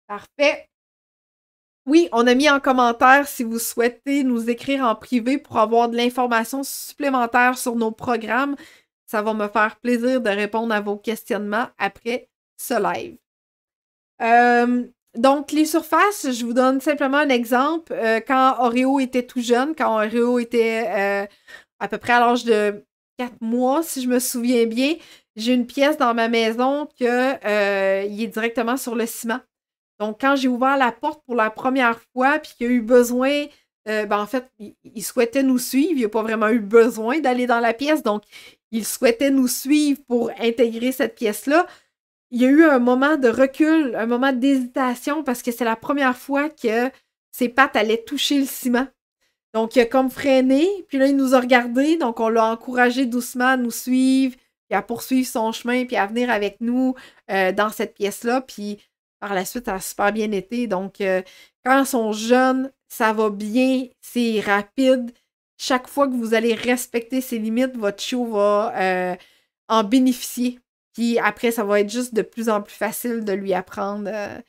Parfait. Oui, on a mis en commentaire si vous souhaitez nous écrire en privé pour avoir de l'information supplémentaire sur nos programmes. Ça va me faire plaisir de répondre à vos questionnements après ce live. Euh, donc, les surfaces, je vous donne simplement un exemple. Euh, quand Oreo était tout jeune, quand Oreo était euh, à peu près à l'âge de 4 mois, si je me souviens bien, j'ai une pièce dans ma maison qui est directement sur le ciment. Donc, quand j'ai ouvert la porte pour la première fois, puis qu'il a eu besoin, euh, ben, en fait, il, souhaitait nous suivre. Il n'a pas vraiment eu besoin d'aller dans la pièce. Donc, il souhaitait nous suivre pour intégrer cette pièce-là. Il y a eu un moment de recul, un moment d'hésitation parce que c'est la première fois que ses pattes allaient toucher le ciment. Donc, il a comme freiné, puis là, il nous a regardés. Donc, on l'a encouragé doucement à nous suivre, puis à poursuivre son chemin, puis à venir avec nous euh, dans cette pièce-là. Puis, par la suite, ça a super bien été. Donc, euh, quand ils sont jeunes, ça va bien, c'est rapide. Chaque fois que vous allez respecter ses limites, votre chiot va euh, en bénéficier. Puis après, ça va être juste de plus en plus facile de lui apprendre euh,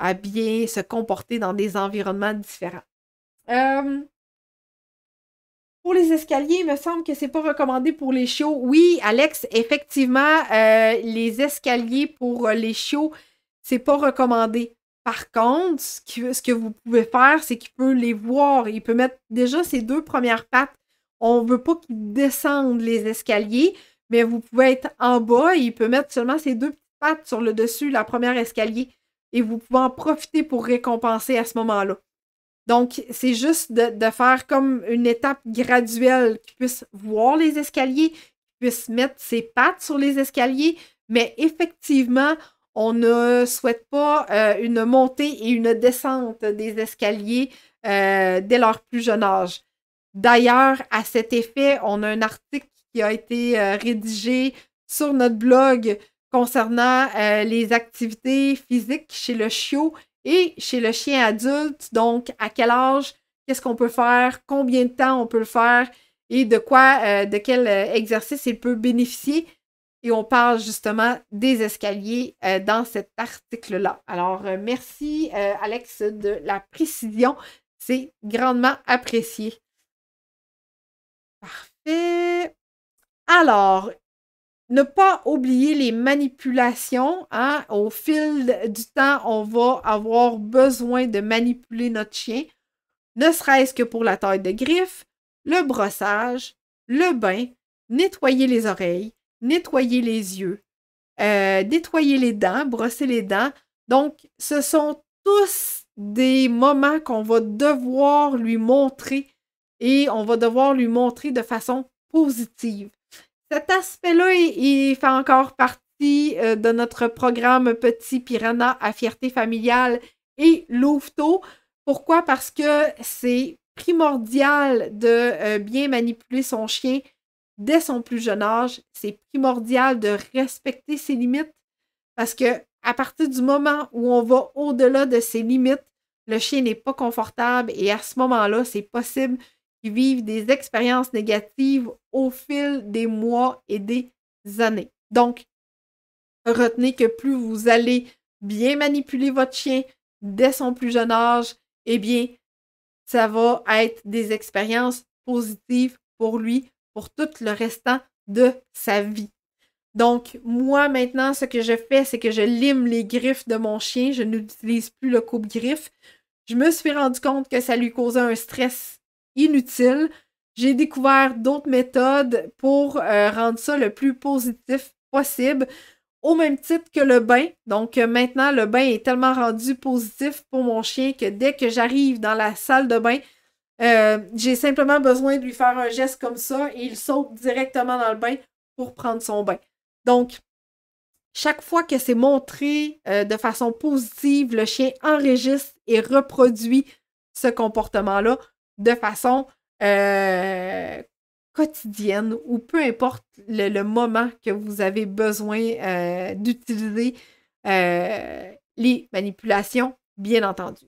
à bien se comporter dans des environnements différents. pour les escaliers, il me semble que c'est pas recommandé pour les chiots. Oui, Alex, effectivement, les escaliers pour les chiots, c'est pas recommandé. Par contre, ce, que vous pouvez faire, c'est qu'il peut les voir. Il peut mettre déjà ses deux premières pattes. On ne veut pas qu'il descende les escaliers, mais vous pouvez être en bas et il peut mettre seulement ses deux petites pattes sur le dessus, la première escalier. Et vous pouvez en profiter pour récompenser à ce moment-là. Donc, c'est juste de, faire comme une étape graduelle qu'il puisse voir les escaliers, qu'il puisse mettre ses pattes sur les escaliers, mais effectivement, on ne souhaite pas euh, une montée et une descente des escaliers euh, dès leur plus jeune âge. D'ailleurs, à cet effet, on a un article qui a été euh, rédigé sur notre blog concernant les activités physiques chez le chiot et chez le chien adulte. Donc, à quel âge, qu'est-ce qu'on peut faire, combien de temps on peut le faire et de quoi, de quel exercice il peut bénéficier et on parle justement des escaliers euh, dans cet article-là. Alors, euh, merci euh, Alex de la précision. C'est grandement apprécié. Parfait. Alors, ne pas oublier les manipulations. Hein. Au fil du temps, on va avoir besoin de manipuler notre chien, ne serait-ce que pour la taille de griffe, le brossage, le bain, nettoyer les oreilles, nettoyer les yeux, euh, nettoyer les dents, brosser les dents. Donc, ce sont tous des moments qu'on va devoir lui montrer et on va devoir lui montrer de façon positive. Cet aspect-là, il, fait encore partie euh, de notre programme Petit Piranha à fierté familiale et Louveteau. Pourquoi? Parce que c'est primordial de euh, bien manipuler son chien dès son plus jeune âge, c'est primordial de respecter ses limites parce que à partir du moment où on va au-delà de ses limites, le chien n'est pas confortable et à ce moment-là, c'est possible qu'il vive des expériences négatives au fil des mois et des années. Donc, retenez que plus vous allez bien manipuler votre chien dès son plus jeune âge, eh bien, ça va être des expériences positives pour lui pour tout le restant de sa vie. Donc, moi, maintenant, ce que je fais, c'est que je lime les griffes de mon chien. Je n'utilise plus le coupe-griffe. Je me suis rendu compte que ça lui causait un stress inutile. J'ai découvert d'autres méthodes pour euh, rendre ça le plus positif possible, au même titre que le bain. Donc, euh, maintenant, le bain est tellement rendu positif pour mon chien que dès que j'arrive dans la salle de bain, euh, j'ai simplement besoin de lui faire un geste comme ça et il saute directement dans le bain pour prendre son bain. Donc, chaque fois que c'est montré euh, de façon positive, le chien enregistre et reproduit ce comportement-là de façon euh, quotidienne ou peu importe le, moment que vous avez besoin d'utiliser les manipulations, bien entendu.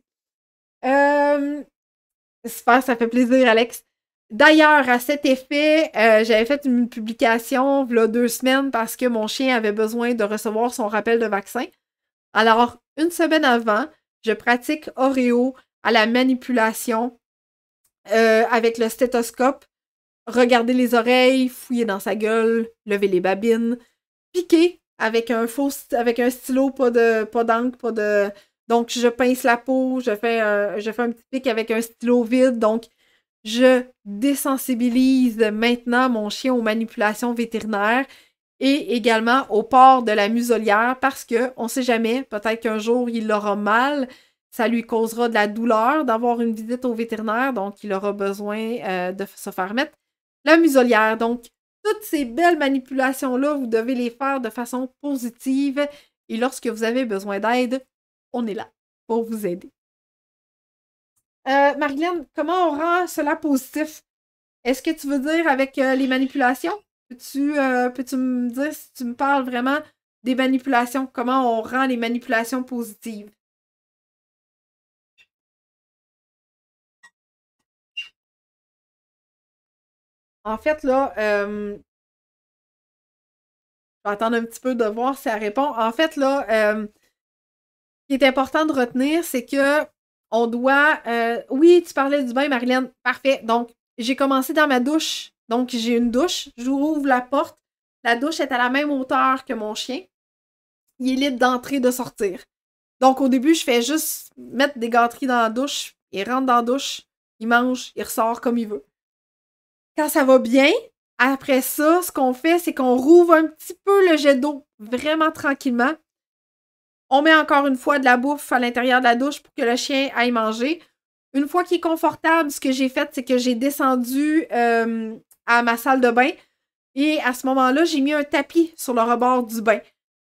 Super, ça fait plaisir, Alex. D'ailleurs, à cet effet, euh, j'avais fait une publication il y a deux semaines parce que mon chien avait besoin de recevoir son rappel de vaccin. Alors, une semaine avant, je pratique Oreo à la manipulation euh, avec le stéthoscope, regarder les oreilles, fouiller dans sa gueule, lever les babines, piquer avec un faux avec un stylo, pas de pas d'encre, pas de donc, je pince la peau, je fais, euh, je fais un petit pic avec un stylo vide. Donc, je désensibilise maintenant mon chien aux manipulations vétérinaires et également au port de la muselière parce que on sait jamais, peut-être qu'un jour il aura mal, ça lui causera de la douleur d'avoir une visite au vétérinaire, donc il aura besoin euh, de se faire mettre la muselière. Donc toutes ces belles manipulations là, vous devez les faire de façon positive et lorsque vous avez besoin d'aide, on est là pour vous aider. Euh, comment on rend cela positif? Est-ce que tu veux dire avec euh, les manipulations? Peux-tu euh, me dire si tu me parles vraiment des manipulations? Comment on rend les manipulations positives? En fait, là, euh, je vais attendre un petit peu de voir si elle répond. En fait, là, qui est important de retenir, c'est que on doit. Euh, oui, tu parlais du bain, Marilyn. Parfait. Donc, j'ai commencé dans ma douche. Donc, j'ai une douche. J'ouvre la porte. La douche est à la même hauteur que mon chien. Il est libre d'entrer, de sortir. Donc, au début, je fais juste mettre des gâteries dans la douche. Il rentre dans la douche. Il mange. Il ressort comme il veut. Quand ça va bien, après ça, ce qu'on fait, c'est qu'on rouvre un petit peu le jet d'eau, vraiment tranquillement, on met encore une fois de la bouffe à l'intérieur de la douche pour que le chien aille manger. Une fois qu'il est confortable, ce que j'ai fait, c'est que j'ai descendu euh, à ma salle de bain et à ce moment-là, j'ai mis un tapis sur le rebord du bain.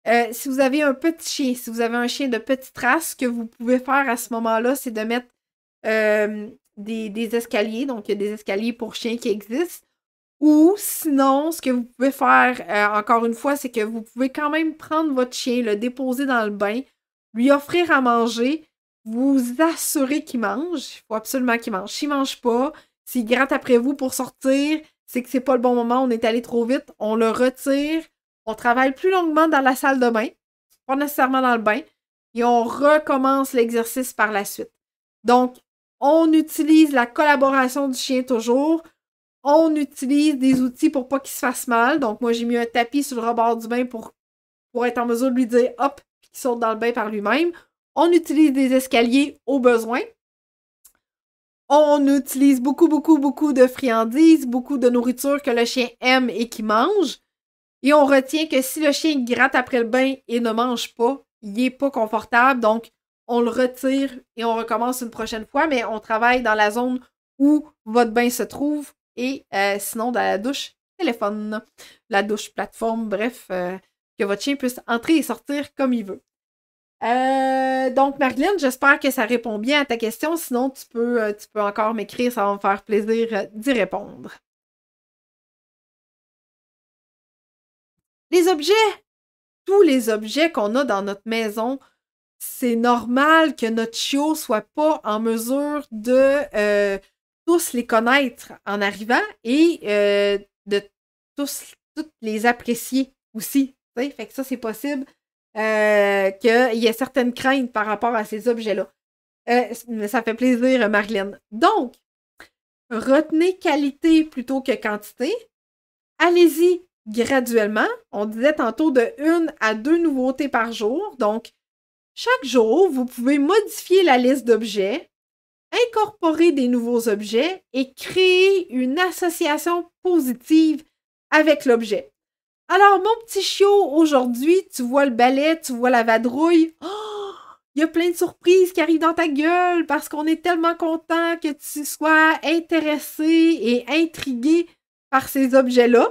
Euh, si vous avez un petit chien, si vous avez un chien de petite race, ce que vous pouvez faire à ce moment-là, c'est de mettre euh, des, des, escaliers. Donc, il y a des escaliers pour chiens qui existent. Ou sinon, ce que vous pouvez faire, euh, encore une fois, c'est que vous pouvez quand même prendre votre chien, le déposer dans le bain, lui offrir à manger, vous assurer qu'il mange. Il faut absolument qu'il mange. S'il mange pas, s'il gratte après vous pour sortir, c'est que c'est pas le bon moment, on est allé trop vite, on le retire, on travaille plus longuement dans la salle de bain, pas nécessairement dans le bain, et on recommence l'exercice par la suite. Donc, on utilise la collaboration du chien toujours on utilise des outils pour pas qu'il se fasse mal. Donc, moi, j'ai mis un tapis sur le rebord du bain pour, pour être en mesure de lui dire hop, puis qu'il saute dans le bain par lui-même. On utilise des escaliers au besoin. On utilise beaucoup, beaucoup, beaucoup de friandises, beaucoup de nourriture que le chien aime et qui mange. Et on retient que si le chien gratte après le bain et ne mange pas, il n'est pas confortable. Donc, on le retire et on recommence une prochaine fois, mais on travaille dans la zone où votre bain se trouve et euh, sinon, dans la douche téléphone, la douche plateforme, bref, euh, que votre chien puisse entrer et sortir comme il veut. Euh, donc, Marilyn, j'espère que ça répond bien à ta question. Sinon, tu peux, tu peux encore m'écrire, ça va me faire plaisir d'y répondre. Les objets, tous les objets qu'on a dans notre maison, c'est normal que notre chiot soit pas en mesure de, tous les connaître en arrivant et euh, de tous toutes les apprécier aussi. Fait que ça, c'est possible euh, qu'il y ait certaines craintes par rapport à ces objets-là. Euh, ça fait plaisir, Marlène. Donc, retenez qualité plutôt que quantité. Allez-y graduellement. On disait tantôt de une à deux nouveautés par jour. Donc, chaque jour, vous pouvez modifier la liste d'objets incorporer des nouveaux objets et créer une association positive avec l'objet. Alors, mon petit chiot, aujourd'hui, tu vois le balai, tu vois la vadrouille. Oh, il y a plein de surprises qui arrivent dans ta gueule parce qu'on est tellement content que tu sois intéressé et intrigué par ces objets-là.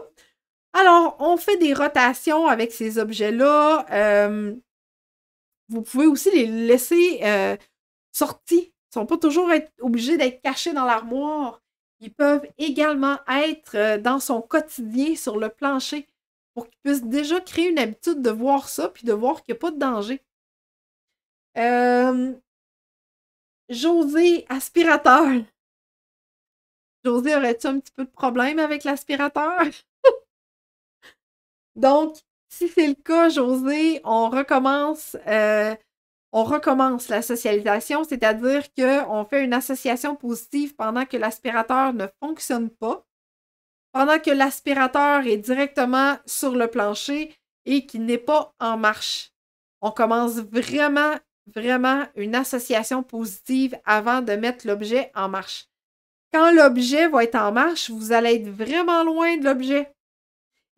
Alors, on fait des rotations avec ces objets-là. Euh, vous pouvez aussi les laisser euh, sortis ne sont pas toujours obligés d'être cachés dans l'armoire. Ils peuvent également être euh, dans son quotidien sur le plancher pour qu'ils puissent déjà créer une habitude de voir ça puis de voir qu'il n'y a pas de danger. Euh, José, aspirateur. José, aurais-tu un petit peu de problème avec l'aspirateur? Donc, si c'est le cas, José, on recommence euh, on recommence la socialisation, c'est-à-dire qu'on fait une association positive pendant que l'aspirateur ne fonctionne pas, pendant que l'aspirateur est directement sur le plancher et qu'il n'est pas en marche. On commence vraiment, vraiment une association positive avant de mettre l'objet en marche. Quand l'objet va être en marche, vous allez être vraiment loin de l'objet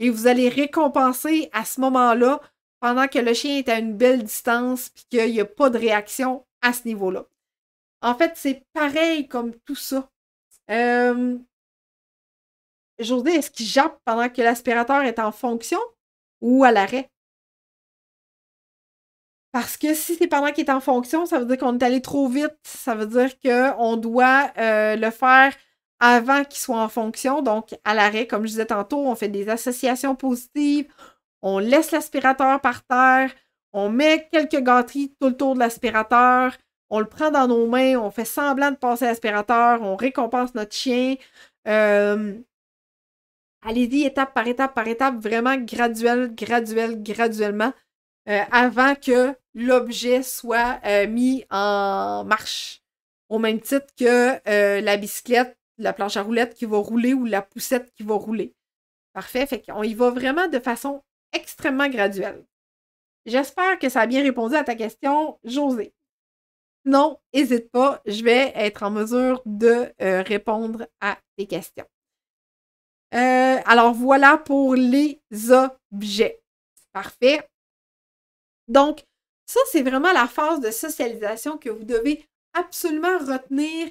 et vous allez récompenser à ce moment-là pendant que le chien est à une belle distance et qu'il n'y a pas de réaction à ce niveau-là. En fait, c'est pareil comme tout ça. Euh, dire, est-ce qu'il jappe pendant que l'aspirateur est en fonction ou à l'arrêt? Parce que si c'est pendant qu'il est en fonction, ça veut dire qu'on est allé trop vite. Ça veut dire qu'on doit euh, le faire avant qu'il soit en fonction, donc à l'arrêt, comme je disais tantôt, on fait des associations positives, on laisse l'aspirateur par terre, on met quelques gâteries tout le tour de l'aspirateur, on le prend dans nos mains, on fait semblant de passer l'aspirateur, on récompense notre chien. Euh, allez-y étape par étape par étape, vraiment graduel, graduel, graduellement, euh, avant que l'objet soit euh, mis en marche. Au même titre que la bicyclette, la planche à roulettes qui va rouler ou la poussette qui va rouler. Parfait. Fait qu'on y va vraiment de façon extrêmement graduelle. J'espère que ça a bien répondu à ta question, José. Non, n'hésite pas, je vais être en mesure de euh, répondre à tes questions. Euh, alors voilà pour les objets. Parfait. Donc, ça, c'est vraiment la phase de socialisation que vous devez absolument retenir.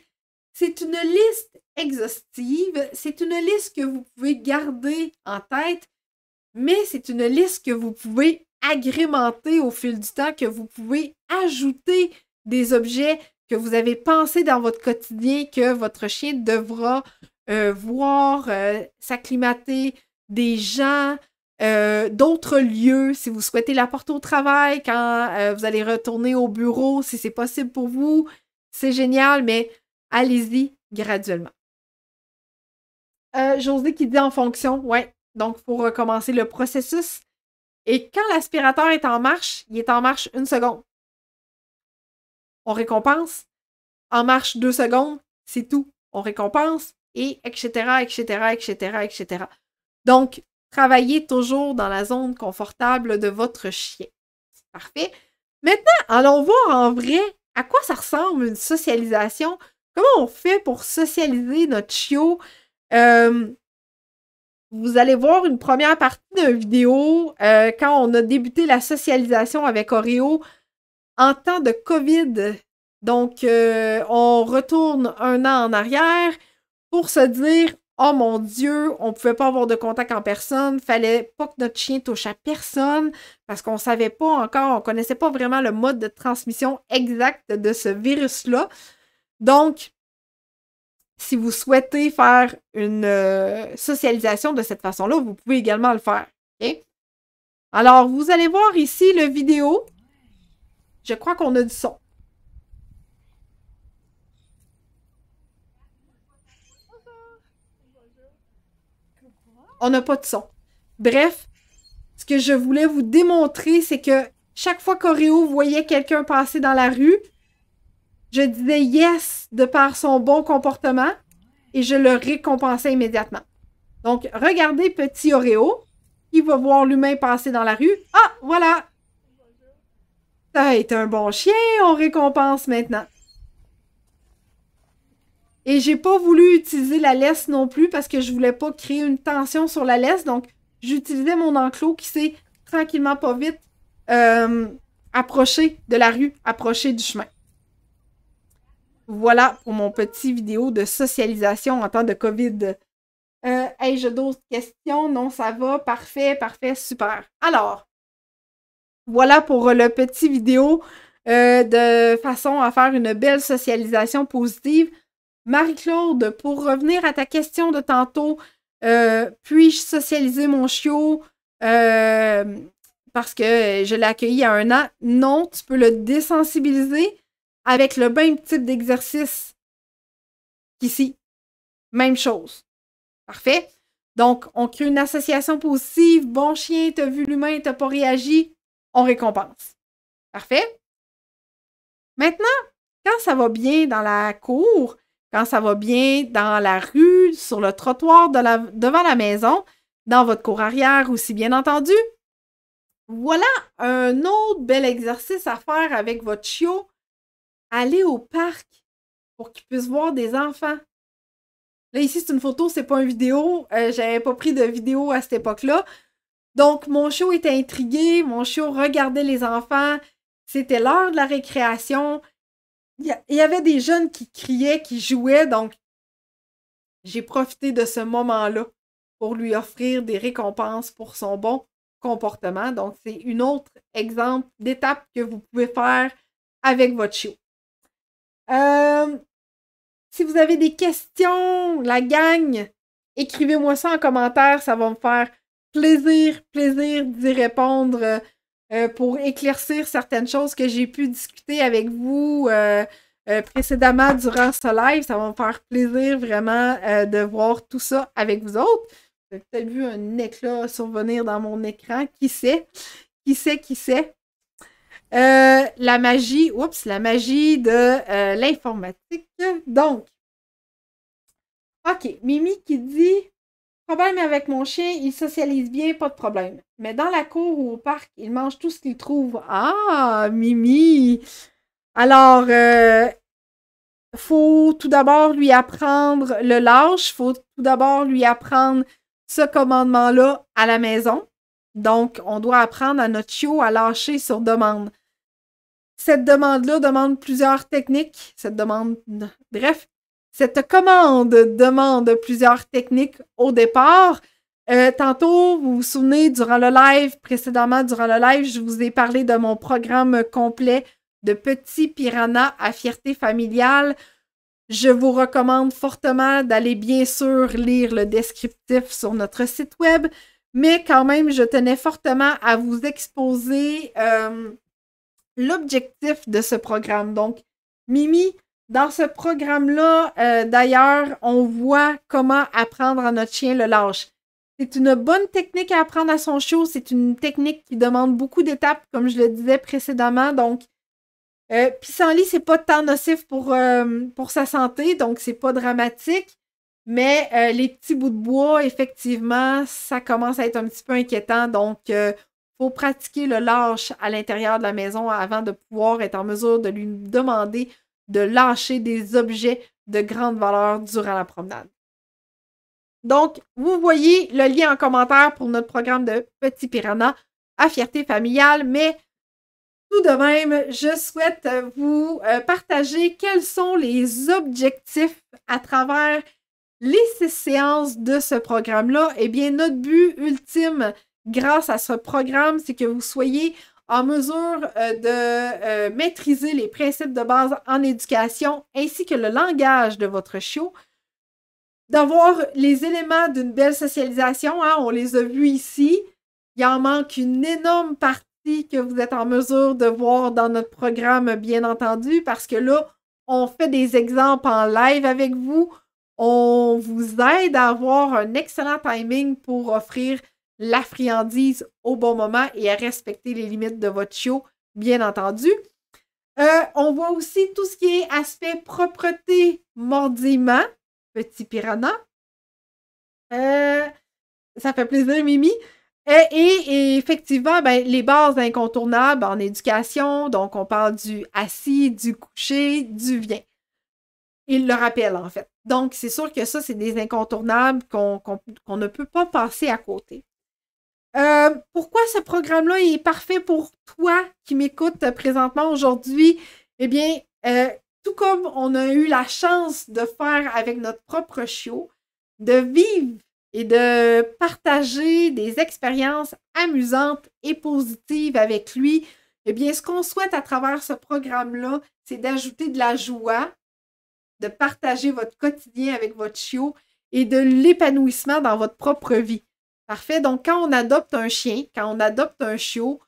C'est une liste exhaustive, c'est une liste que vous pouvez garder en tête mais c'est une liste que vous pouvez agrémenter au fil du temps, que vous pouvez ajouter des objets que vous avez pensé dans votre quotidien que votre chien devra euh, voir, euh, s'acclimater, des gens, euh, d'autres lieux, si vous souhaitez l'apporter au travail, quand vous allez retourner au bureau, si c'est possible pour vous, c'est génial, mais allez-y graduellement. Euh, José qui dit en fonction, ouais, donc, il faut recommencer le processus. Et quand l'aspirateur est en marche, il est en marche une seconde. On récompense. En marche deux secondes, c'est tout. On récompense et etc., etc., etc., etc. Donc, travaillez toujours dans la zone confortable de votre chien. Parfait. Maintenant, allons voir en vrai à quoi ça ressemble une socialisation. Comment on fait pour socialiser notre chiot? Euh, vous allez voir une première partie de vidéo euh, quand on a débuté la socialisation avec Oreo en temps de COVID. Donc, euh, on retourne un an en arrière pour se dire Oh mon Dieu, on ne pouvait pas avoir de contact en personne, fallait pas que notre chien touche à personne parce qu'on ne savait pas encore, on ne connaissait pas vraiment le mode de transmission exact de ce virus-là. Donc, si vous souhaitez faire une euh, socialisation de cette façon-là, vous pouvez également le faire. Alors, vous allez voir ici le vidéo. Je crois qu'on a du son. On n'a pas de son. Bref, ce que je voulais vous démontrer, c'est que chaque fois qu'Oreo voyait quelqu'un passer dans la rue, je disais yes de par son bon comportement et je le récompensais immédiatement. Donc, regardez petit Oreo qui va voir l'humain passer dans la rue. Ah, voilà! Ça été un bon chien, on récompense maintenant. Et j'ai pas voulu utiliser la laisse non plus parce que je voulais pas créer une tension sur la laisse. Donc, j'utilisais mon enclos qui s'est tranquillement pas vite euh, approché de la rue, approché du chemin. Voilà pour mon petit vidéo de socialisation en temps de COVID. Euh, « Ai-je d'autres questions. Non, ça va. Parfait, parfait, super. Alors, voilà pour le petit vidéo euh, de façon à faire une belle socialisation positive. Marie-Claude, pour revenir à ta question de tantôt, euh, puis-je socialiser mon chiot parce que je l'ai accueilli à un an? Non, tu peux le désensibiliser avec le même type d'exercice qu'ici. Même chose. Parfait. Donc, on crée une association positive. Bon chien, t'as vu l'humain, t'as pas réagi. On récompense. Parfait. Maintenant, quand ça va bien dans la cour, quand ça va bien dans la rue, sur le trottoir devant la maison, dans votre cour arrière aussi, bien entendu, voilà un autre bel exercice à faire avec votre chiot aller au parc pour qu'ils puissent voir des enfants. Là, ici, c'est une photo, c'est pas une vidéo. Je euh, J'avais pas pris de vidéo à cette époque-là. Donc, mon chiot était intrigué. Mon chiot regardait les enfants. C'était l'heure de la récréation. Il y, avait des jeunes qui criaient, qui jouaient. Donc, j'ai profité de ce moment-là pour lui offrir des récompenses pour son bon comportement. Donc, c'est une autre exemple d'étape que vous pouvez faire avec votre chiot. Euh, si vous avez des questions, la gang, écrivez-moi ça en commentaire. Ça va me faire plaisir, plaisir d'y répondre euh, pour éclaircir certaines choses que j'ai pu discuter avec vous euh, précédemment durant ce live. Ça va me faire plaisir vraiment de voir tout ça avec vous autres. Vous peut-être vu un éclat survenir dans mon écran. Qui sait? Qui sait? Qui sait? Euh, la magie, oups, la magie de euh, l'informatique. Donc, OK, Mimi qui dit Problème avec mon chien, il socialise bien, pas de problème. Mais dans la cour ou au parc, il mange tout ce qu'il trouve. Ah, Mimi! Alors, euh, faut tout d'abord lui apprendre le lâche, faut tout d'abord lui apprendre ce commandement-là à la maison. Donc, on doit apprendre à notre chiot à lâcher sur demande. Cette demande-là demande plusieurs techniques. Cette demande, bref, cette commande demande plusieurs techniques au départ. Euh, tantôt, vous vous souvenez, durant le live, précédemment, durant le live, je vous ai parlé de mon programme complet de petits piranhas à fierté familiale. Je vous recommande fortement d'aller bien sûr lire le descriptif sur notre site web. Mais quand même, je tenais fortement à vous exposer euh, l'objectif de ce programme. Donc, Mimi, dans ce programme-là, euh, d'ailleurs, on voit comment apprendre à notre chien le lâche. C'est une bonne technique à apprendre à son chiot. C'est une technique qui demande beaucoup d'étapes, comme je le disais précédemment. Donc, euh, ce n'est pas tant nocif pour, euh, pour sa santé, donc c'est pas dramatique. Mais euh, les petits bouts de bois, effectivement, ça commence à être un petit peu inquiétant. Donc, il euh, faut pratiquer le lâche à l'intérieur de la maison avant de pouvoir être en mesure de lui demander de lâcher des objets de grande valeur durant la promenade. Donc, vous voyez le lien en commentaire pour notre programme de Petit Piranha à fierté familiale, mais tout de même, je souhaite vous euh, partager quels sont les objectifs à travers les six séances de ce programme-là, eh bien, notre but ultime grâce à ce programme, c'est que vous soyez en mesure euh, de euh, maîtriser les principes de base en éducation ainsi que le langage de votre chiot, d'avoir les éléments d'une belle socialisation, hein, on les a vus ici, il en manque une énorme partie que vous êtes en mesure de voir dans notre programme, bien entendu, parce que là, on fait des exemples en live avec vous, on vous aide à avoir un excellent timing pour offrir la friandise au bon moment et à respecter les limites de votre chiot, bien entendu. Euh, on voit aussi tout ce qui est aspect propreté, mordiment, petit piranha. Euh, ça fait plaisir, Mimi. Euh, et, effectivement, ben, les bases incontournables en éducation, donc on parle du assis, du coucher, du vient. Il le rappelle en fait. Donc, c'est sûr que ça, c'est des incontournables qu'on ne peut pas passer à côté. Euh, pourquoi ce programme-là est parfait pour toi qui m'écoutes présentement aujourd'hui? Eh bien, euh, tout comme on a eu la chance de faire avec notre propre chiot, de vivre et de partager des expériences amusantes et positives avec lui, eh bien, ce qu'on souhaite à travers ce programme-là, c'est d'ajouter de la joie, de partager votre quotidien avec votre chiot et de l'épanouissement dans votre propre vie. Parfait. Donc, quand on adopte un chien, quand on adopte un chiot,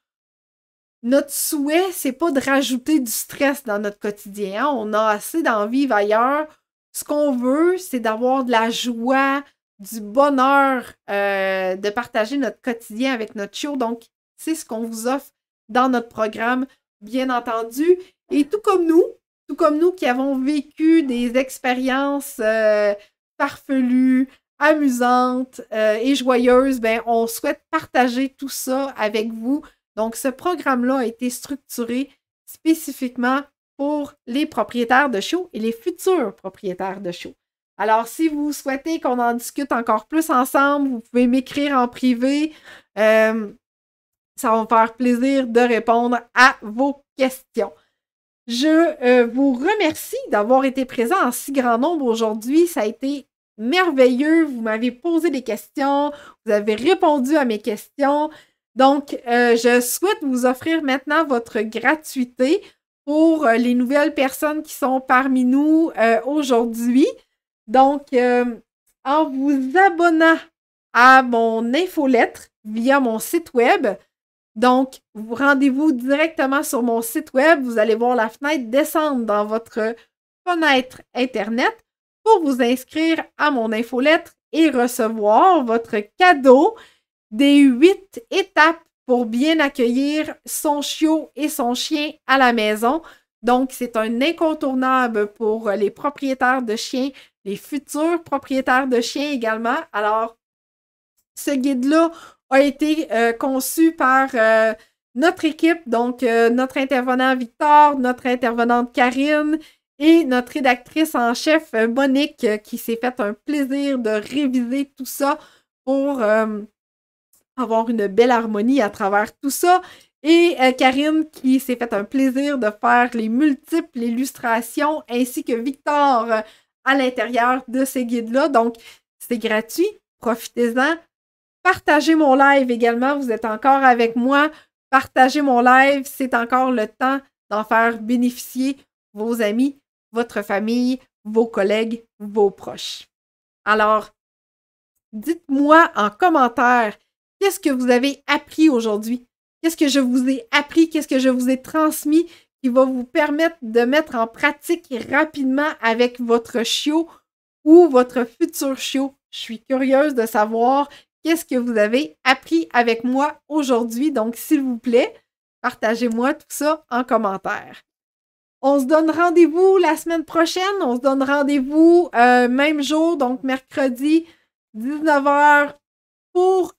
notre souhait, c'est pas de rajouter du stress dans notre quotidien. Hein. On a assez d'envie ailleurs. Ce qu'on veut, c'est d'avoir de la joie, du bonheur euh, de partager notre quotidien avec notre chiot. Donc, c'est ce qu'on vous offre dans notre programme, bien entendu. Et tout comme nous, tout comme nous qui avons vécu des expériences euh, farfelues, amusantes euh, et joyeuses, ben, on souhaite partager tout ça avec vous. Donc, ce programme-là a été structuré spécifiquement pour les propriétaires de shows et les futurs propriétaires de shows. Alors, si vous souhaitez qu'on en discute encore plus ensemble, vous pouvez m'écrire en privé. Euh, ça va me faire plaisir de répondre à vos questions. Je euh, vous remercie d'avoir été présent en si grand nombre aujourd'hui. Ça a été merveilleux. Vous m'avez posé des questions. Vous avez répondu à mes questions. Donc, euh, je souhaite vous offrir maintenant votre gratuité pour euh, les nouvelles personnes qui sont parmi nous aujourd'hui. Donc, en vous abonnant à mon infolettre via mon site web, donc, vous rendez-vous directement sur mon site web. Vous allez voir la fenêtre descendre dans votre fenêtre Internet pour vous inscrire à mon infolettre et recevoir votre cadeau des huit étapes pour bien accueillir son chiot et son chien à la maison. Donc, c'est un incontournable pour les propriétaires de chiens, les futurs propriétaires de chiens également. Alors, ce guide-là a été euh, conçu par euh, notre équipe, donc euh, notre intervenant Victor, notre intervenante Karine et notre rédactrice en chef Monique qui s'est fait un plaisir de réviser tout ça pour avoir une belle harmonie à travers tout ça. Et Karine qui s'est fait un plaisir de faire les multiples illustrations ainsi que Victor à l'intérieur de ces guides-là. Donc, c'est gratuit, profitez-en. Partagez mon live également. Vous êtes encore avec moi. Partagez mon live. C'est encore le temps d'en faire bénéficier vos amis, votre famille, vos collègues, vos proches. Alors, dites-moi en commentaire qu'est-ce que vous avez appris aujourd'hui. Qu'est-ce que je vous ai appris? Qu'est-ce que je vous ai transmis qui va vous permettre de mettre en pratique rapidement avec votre chiot ou votre futur chiot? Je suis curieuse de savoir qu'est-ce que vous avez appris avec moi aujourd'hui. Donc, s'il vous plaît, partagez-moi tout ça en commentaire. On se donne rendez-vous la semaine prochaine. On se donne rendez-vous euh, même jour, donc mercredi 19h pour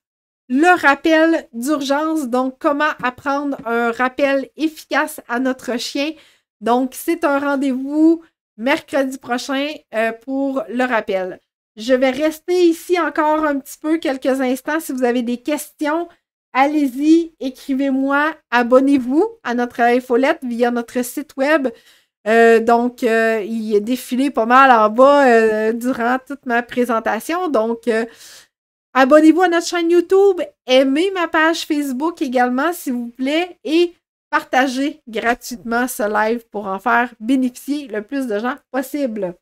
le rappel d'urgence. Donc, comment apprendre un rappel efficace à notre chien. Donc, c'est un rendez-vous mercredi prochain euh, pour le rappel. Je vais rester ici encore un petit peu, quelques instants. Si vous avez des questions, allez-y, écrivez-moi, abonnez-vous à notre infolette via notre site web. Euh, donc, euh, il est défilé pas mal en bas euh, durant toute ma présentation. Donc, abonnez-vous à notre chaîne YouTube, aimez ma page Facebook également, s'il vous plaît, et partagez gratuitement ce live pour en faire bénéficier le plus de gens possible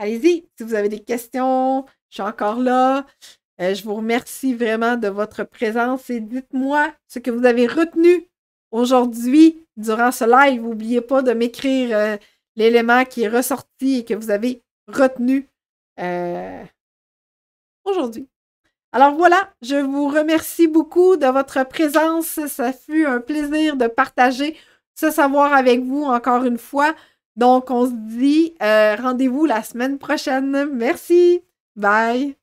allez-y. Si vous avez des questions, je suis encore là. Euh, je vous remercie vraiment de votre présence et dites-moi ce que vous avez retenu aujourd'hui durant ce live. N'oubliez pas de m'écrire euh, l'élément qui est ressorti et que vous avez retenu euh, aujourd'hui. Alors voilà, je vous remercie beaucoup de votre présence. Ça fut un plaisir de partager ce savoir avec vous encore une fois. Donc, on se dit euh, rendez-vous la semaine prochaine. Merci. Bye.